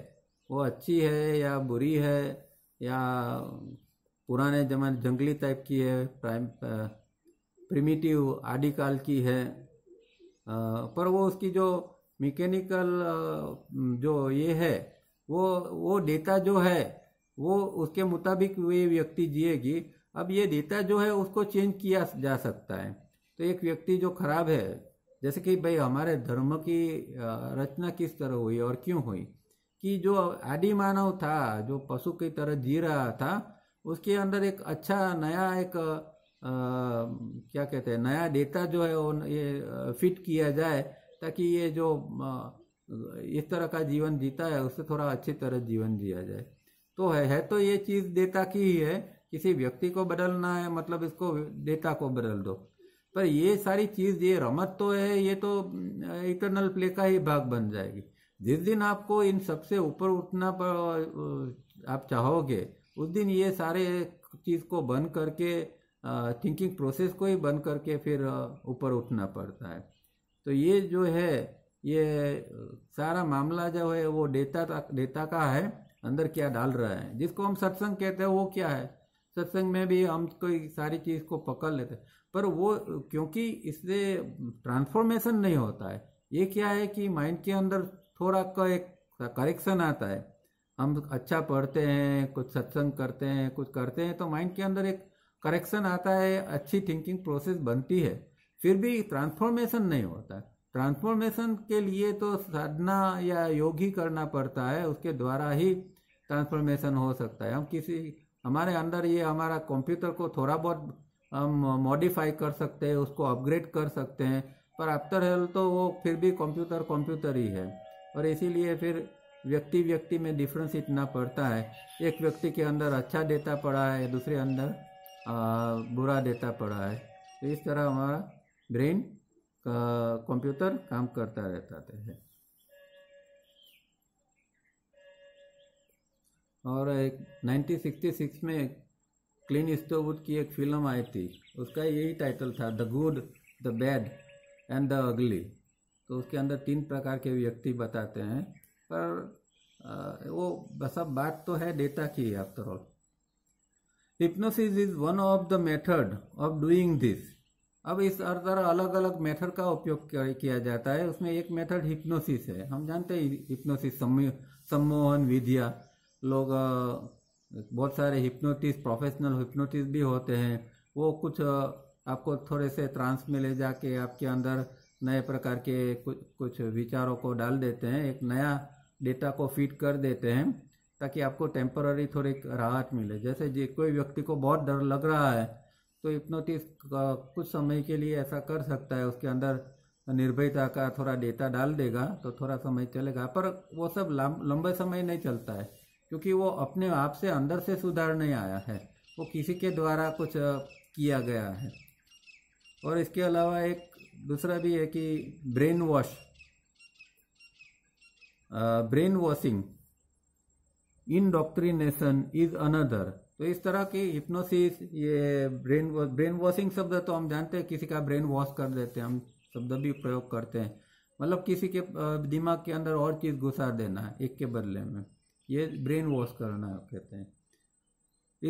वो अच्छी है या बुरी है या पुराने जमाने जंगली टाइप की है प्राइम प्रिमिटिव आदि की है पर वो उसकी जो मैकेनिकल जो ये है वो वो डेटा जो है वो उसके मुताबिक वे व्यक्ति जिएगी अब ये डेटा जो है उसको चेंज किया जा सकता है तो एक व्यक्ति जो खराब है जैसे कि भाई हमारे धर्म की रचना किस तरह हुई और क्यों हुई कि जो आदि मानव था जो पशु की तरह जी रहा था उसके अंदर एक अच्छा नया एक आ, क्या कहते हैं नया डेटा जो है वो ये फिट किया जाए ताकि ये जो आ, इस तरह का जीवन जीता है उससे थोड़ा अच्छी तरह जीवन जिया जाए तो है, है तो ये चीज देता की ही है किसी व्यक्ति को बदलना है मतलब इसको देता को बदल दो पर ये सारी चीज ये रमत तो है ये तो इंटरनल प्ले का ही भाग बन जाएगी जिस दिन आपको इन सबसे ऊपर उठना पर आप चाहोगे उस दिन ये सारे चीज को बंद करके थिंकिंग प्रोसेस को ही बंद करके फिर ऊपर उठना पड़ता है तो ये जो है ये सारा मामला जो है वो डेटा डेटा का है अंदर क्या डाल रहा है जिसको हम सत्संग कहते हैं वो क्या है सत्संग में भी हम कोई सारी चीज को पकड़ लेते हैं पर वो क्योंकि इससे ट्रांसफॉर्मेशन नहीं होता है ये क्या है कि माइंड के अंदर थोड़ा का एक करेक्शन आता है हम अच्छा पढ़ते हैं कुछ सत्संग करते हैं कुछ करते हैं तो माइंड के अंदर एक करेक्शन आता है अच्छी थिंकिंग प्रोसेस बनती है फिर भी ट्रांसफॉर्मेशन नहीं होता ट्रांसफॉर्मेशन के लिए तो साधना या योग ही करना पड़ता है उसके द्वारा ही ट्रांसफॉर्मेशन हो सकता है हम किसी हमारे अंदर ये हमारा कंप्यूटर को थोड़ा बहुत हम मॉडिफाई कर सकते हैं उसको अपग्रेड कर सकते हैं पर आफ्टर हेल्थ तो वो फिर भी कंप्यूटर कंप्यूटर ही है और इसीलिए फिर व्यक्ति व्यक्ति में डिफरेंस इतना पड़ता है एक व्यक्ति के अंदर अच्छा देता पड़ा है दूसरे अंदर आ, बुरा देता पड़ा है तो इस तरह हमारा ब्रेन कंप्यूटर काम करता रहता है और एक 1966 में क्लीन ईस्टवुड की एक फिल्म आई थी उसका यही टाइटल था the good the bad and the ugly तो उसके अंदर तीन प्रकार के व्यक्ति बताते हैं पर वो सब बात तो है डेटा की after all hypnosis is one of the method of doing this अब इस हर तरह अलग अलग मेथड का उपयोग किया जाता है उसमें एक मेथड हिप्नोसिस है हम जानते हैं हिप्नोसिस सम्मोहन विधिया लोग बहुत सारे हिप्नोटिस्ट प्रोफेशनल हिप्नोटिस्ट भी होते हैं वो कुछ आपको थोड़े से ट्रांस में ले जाके आपके अंदर नए प्रकार के कुछ कुछ विचारों को डाल देते हैं एक नया डेटा को फीड कर देते हैं ताकि आपको टेम्पररी थोड़ी राहत मिले जैसे जे कोई व्यक्ति को बहुत डर लग रहा है तो हिप्नोटिस्ट कुछ समय के लिए ऐसा कर सकता है उसके अंदर निर्भयता का थोड़ा डेटा डाल देगा तो थोड़ा समय चलेगा पर वो सब लंबे समय नहीं चलता है क्योंकि वो अपने आप से अंदर से सुधार नहीं आया है वो किसी के द्वारा कुछ किया गया है और इसके अलावा एक दूसरा भी है कि brain wash brain washing indoctrination is another तो इस तरह की हिप्नोसिस ये ब्रेन ब्रेन वॉशिंग शब्द तो हम जानते हैं किसी का ब्रेन वॉश कर देते हैं हम शब्द भी प्रयोग करते हैं मतलब किसी के दिमाग के अंदर और चीज़ घुसा देना है एक के बदले में ये ब्रेन वॉश करना कहते हैं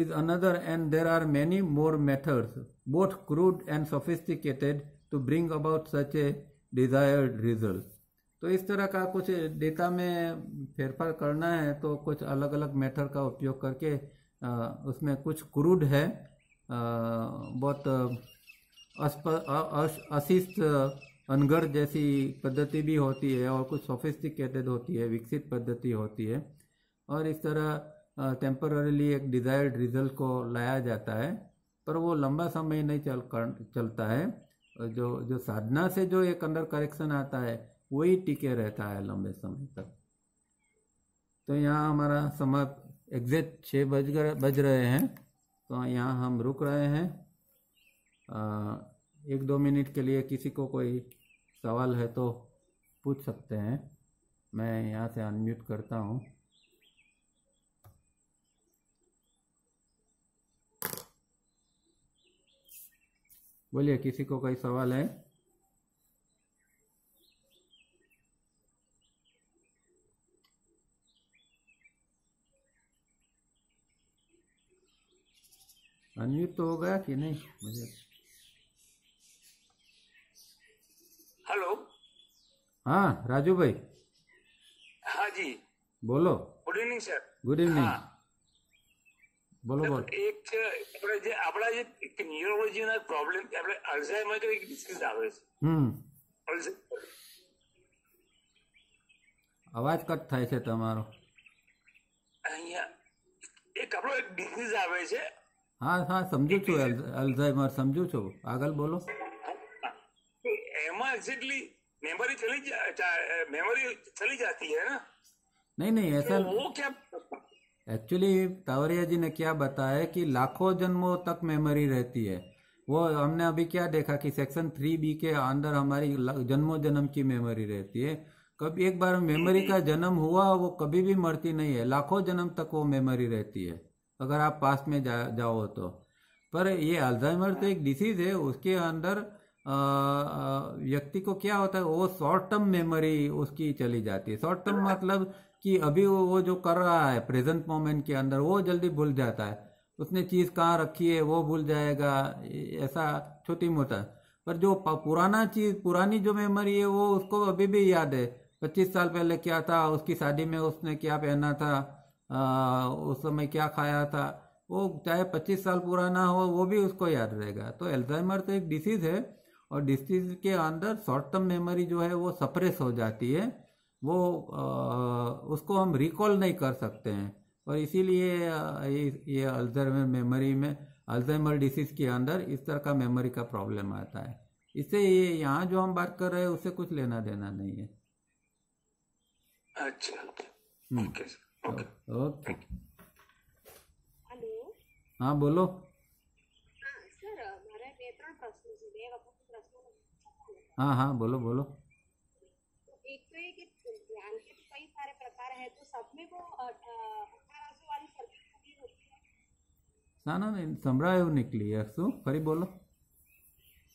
is another and there are many more methods both crude and sophisticated to bring about such a desired result तो इस तरह का कुछ डेटा में फेरफार करना है तो कुछ अलग अलग मेथड का उपयोग करके आ, उसमें कुछ क्रूड है आ, बहुत अशिष्ट अनगढ़ जैसी पद्धति भी होती है और कुछ सोफिस्टिकेटेड होती है विकसित पद्धति होती है और इस तरह टेम्पररीली एक डिजायर्ड रिजल्ट को लाया जाता है पर वो लंबा समय नहीं चल कर, चलता है जो जो साधना से जो एक अंदर करेक्शन आता है वही टिके रहता है लंबे समय तक तो यहाँ हमारा समय एग्जैक्ट छः बज बज रहे हैं तो यहाँ हम रुक रहे हैं आ, एक दो मिनट के लिए किसी को कोई सवाल है तो पूछ सकते हैं मैं यहाँ से अनम्यूट करता हूँ बोलिए किसी को कोई सवाल है अनम्यूट तो हो गया कि नहीं मुझे हेलो हाँ राजू भाई हाँ जी बोलो good evening sir good evening हाँ। બોલો બોલ એક છે આપણે જે આપણા જે ન્યુરોલોજીના પ્રોબ્લેમ આપણે અલ્ઝાઇમર એક ડિસીઝ આવે છે હમ અવાજ કટ થાય છે તમારો અહીંયા એક આપણો એક ડિસીઝ આવે છે હા હા સમજુ છું અલ્ઝાઇમર સમજુ છું આગળ બોલો એમાં એક્ઝેક્ટલી મેમोरी चली मेमोरी चली जाती है ना नहीं नहीं ऐसा वो क्या एक्चुअली तावरिया जी ने क्या बताया कि लाखों जन्मों तक मेमोरी रहती है वो हमने अभी क्या देखा कि सेक्शन थ्री बी के अंदर हमारी जन्मों जन्म की मेमोरी रहती है कभी एक बार मेमोरी का जन्म हुआ वो कभी भी मरती नहीं है लाखों जन्म तक वो मेमोरी रहती है अगर आप पास में जा, जाओ तो पर ये अल्जाइमर तो एक डिसीज है उसके अंदर व्यक्ति को क्या होता है वो शॉर्ट टर्म मेमोरी उसकी चली जाती है शॉर्ट टर्म मतलब कि अभी वो जो कर रहा है प्रेजेंट मोमेंट के अंदर वो जल्दी भूल जाता है उसने चीज कहाँ रखी है वो भूल जाएगा ऐसा छोटी मोटा पर जो पुराना चीज पुरानी जो मेमोरी है वो उसको अभी भी याद है पच्चीस साल पहले क्या था उसकी शादी में उसने क्या पहना था आ, उस समय क्या खाया था वो चाहे पच्चीस साल पुराना हो वो भी उसको याद रहेगा तो एल्जाइमर तो एक डिसीज है और डिस्टीज के अंदर शॉर्ट टर्म मेमोरी जो है वो सप्रेस हो जाती है वो आ, उसको हम रिकॉल नहीं कर सकते हैं और इसीलिए ये में मेमोरी में अल्जाइमर डिसीज के अंदर इस तरह का मेमोरी का प्रॉब्लम आता है इससे ये यहाँ जो हम बात कर रहे हैं उससे कुछ लेना देना नहीं है अच्छा, अच्छा। हम्म। ओके ओके हेलो हाँ बोलो हाँ हाँ बोलो बोलो तो तो ना ना नहीं कि निकली है ના फरी बोलो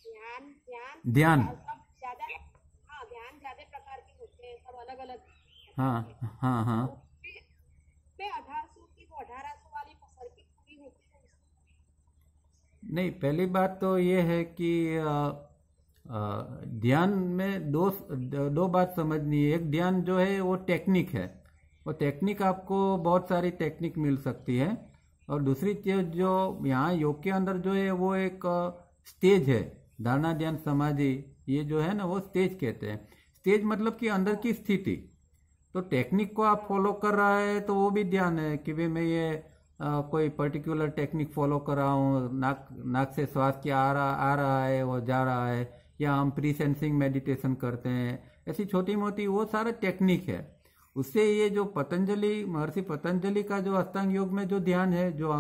ध्यान ध्यान ध्यान ज्यादा हाँ, ध्यान ज्यादा प्रकार के होते हैं सब अलग अलग हाँ हाँ हाँ तो मैं की वो वाली की पूरी होती है नहीं पहली बात तो ये है कि आ, ध्यान में दो दो बात समझनी है एक ध्यान जो है वो टेक्निक है वो टेक्निक आपको बहुत सारी टेक्निक मिल सकती है और दूसरी चीज जो यहाँ योग के अंदर जो है वो एक स्टेज है धारणा ध्यान समाधि ये जो है ना वो स्टेज कहते हैं स्टेज मतलब कि अंदर की स्थिति तो टेक्निक को आप फॉलो कर रहा है तो वो भी ध्यान है कि भाई मैं ये आ, कोई पर्टिकुलर टेक्निक फॉलो कर रहा हूँ नाक नाक से श्वास आ रहा आ रहा है और जा रहा है या हम प्री सेंसिंग मेडिटेशन करते हैं ऐसी छोटी मोटी वो सारा टेक्निक है उससे ये जो पतंजलि महर्षि पतंजलि का जो अष्टांग योग में जो ध्यान है जो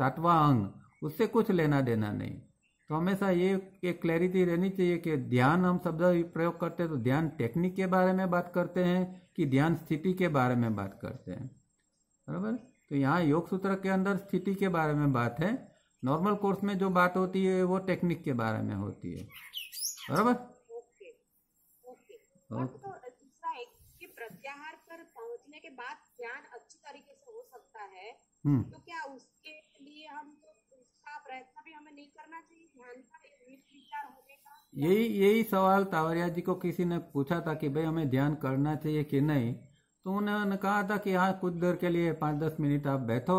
सातवां अंग उससे कुछ लेना देना नहीं तो हमेशा ये एक क्लैरिटी रहनी चाहिए कि ध्यान हम शब्द प्रयोग करते हैं तो ध्यान टेक्निक के बारे में बात करते हैं कि ध्यान स्थिति के बारे में बात करते हैं बराबर तो यहाँ योग सूत्र के अंदर स्थिति के बारे में बात है नॉर्मल कोर्स में जो बात होती है वो टेक्निक के बारे में होती है हाँ। तो अच्छा पहुंचने के बाद हम्म। तो उसके लिए हम तो प्रयत्न भी हमें नहीं करना चाहिए यही यही सवाल तावरिया जी को किसी ने पूछा था कि भाई हमें ध्यान करना चाहिए कि नहीं तो उन्होंने कहा था कि हाँ कुछ देर के लिए पाँच दस मिनट आप बैठो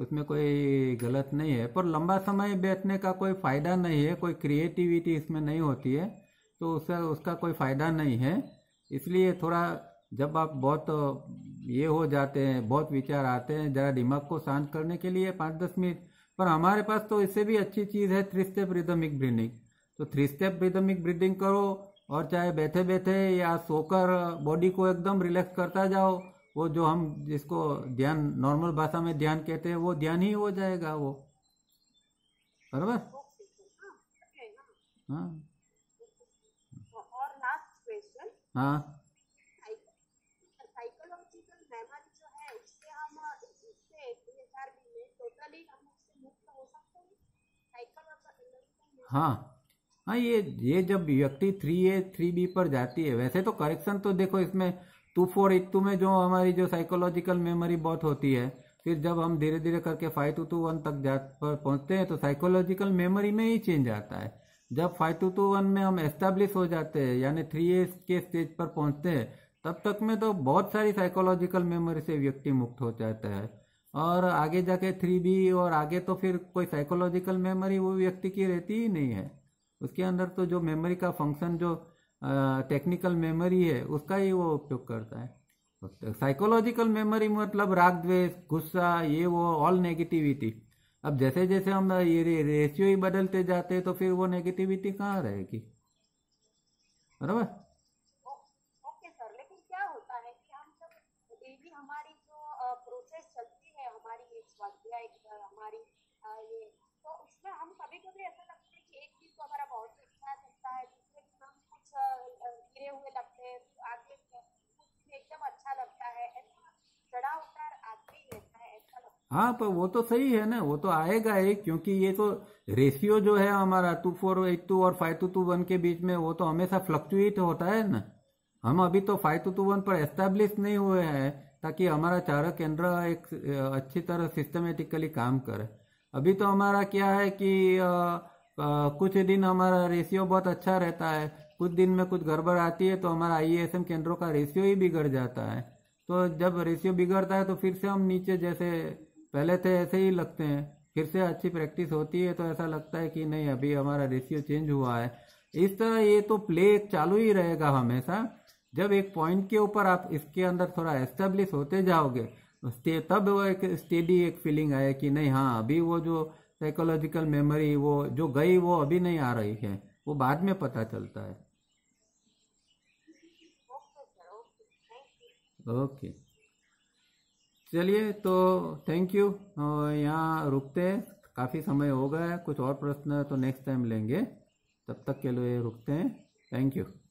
उसमें तो कोई गलत नहीं है पर लंबा समय बैठने का कोई फायदा नहीं है कोई क्रिएटिविटी इसमें नहीं होती है तो उससे उसका कोई फायदा नहीं है इसलिए थोड़ा जब आप बहुत ये हो जाते हैं बहुत विचार आते हैं जरा दिमाग को शांत करने के लिए पाँच दस मिनट पर हमारे पास तो इससे भी अच्छी चीज़ है थ्री स्टेप रिदमिक ब्रीदिंग तो थ्री स्टेप रिदमिक ब्रीदिंग करो और चाहे बैठे बैठे या सोकर बॉडी को एकदम रिलैक्स करता जाओ वो जो हम जिसको ध्यान नॉर्मल भाषा में ध्यान कहते हैं वो ध्यान ही हो जाएगा वो बराबर हाँ हाँ हाँ हाँ ये ये जब व्यक्ति थ्री ए थ्री बी पर जाती है वैसे तो करेक्शन तो देखो इसमें टू फोर टू में जो हमारी जो साइकोलॉजिकल मेमोरी बहुत होती है फिर जब हम धीरे धीरे करके फाइव टू टू वन तक जा पर पहुंचते हैं तो साइकोलॉजिकल मेमोरी में ही चेंज आता है जब फाइव टू टू वन में हम एस्टेब्लिश हो जाते हैं यानी थ्री ए के स्टेज पर पहुंचते हैं तब तक में तो बहुत सारी साइकोलॉजिकल मेमोरी से व्यक्ति मुक्त हो जाता है और आगे जाके थ्री बी और आगे तो फिर कोई साइकोलॉजिकल मेमोरी वो व्यक्ति की रहती ही नहीं है उसके अंदर तो जो मेमोरी का फंक्शन जो टेक्निकल मेमोरी है उसका ही वो उपयोग करता है साइकोलॉजिकल तो मेमोरी मतलब राग द्वेष गुस्सा ये वो ऑल नेगेटिविटी अब जैसे जैसे हम ये रेशियो ही बदलते जाते तो फिर वो नेगेटिविटी कहाँ रहेगी बराबर चढ़ाव उतार आते ही रहता है ऐसा हाँ पर वो तो सही है ना वो तो आएगा ही क्योंकि ये तो रेशियो जो है हमारा टू फोर एट टू और फाइव टू टू वन के बीच में वो तो हमेशा फ्लक्चुएट होता है ना हम अभी तो फाइव टू टू वन पर एस्टेब्लिश नहीं हुए हैं ताकि हमारा चारक केंद्र एक अच्छी तरह सिस्टमेटिकली काम करे अभी तो हमारा क्या है कि आ, आ, कुछ दिन हमारा रेशियो बहुत अच्छा रहता है कुछ दिन में कुछ गड़बड़ आती है तो हमारा आई केंद्रों का रेशियो ही बिगड़ जाता है तो जब रेशियो बिगड़ता है तो फिर से हम नीचे जैसे पहले थे ऐसे ही लगते हैं फिर से अच्छी प्रैक्टिस होती है तो ऐसा लगता है कि नहीं अभी हमारा रेशियो चेंज हुआ है इस तरह ये तो प्ले चालू ही रहेगा हमेशा जब एक पॉइंट के ऊपर आप इसके अंदर थोड़ा एस्टेब्लिश होते जाओगे तो तब वो एक स्टेडी एक फीलिंग आए कि नहीं हाँ अभी वो जो साइकोलॉजिकल मेमोरी वो जो गई वो अभी नहीं आ रही है वो बाद में पता चलता है ओके चलिए तो थैंक यू तो यहाँ रुकते हैं काफ़ी समय हो गया है कुछ और प्रश्न तो नेक्स्ट टाइम लेंगे तब तक के लिए रुकते हैं थैंक यू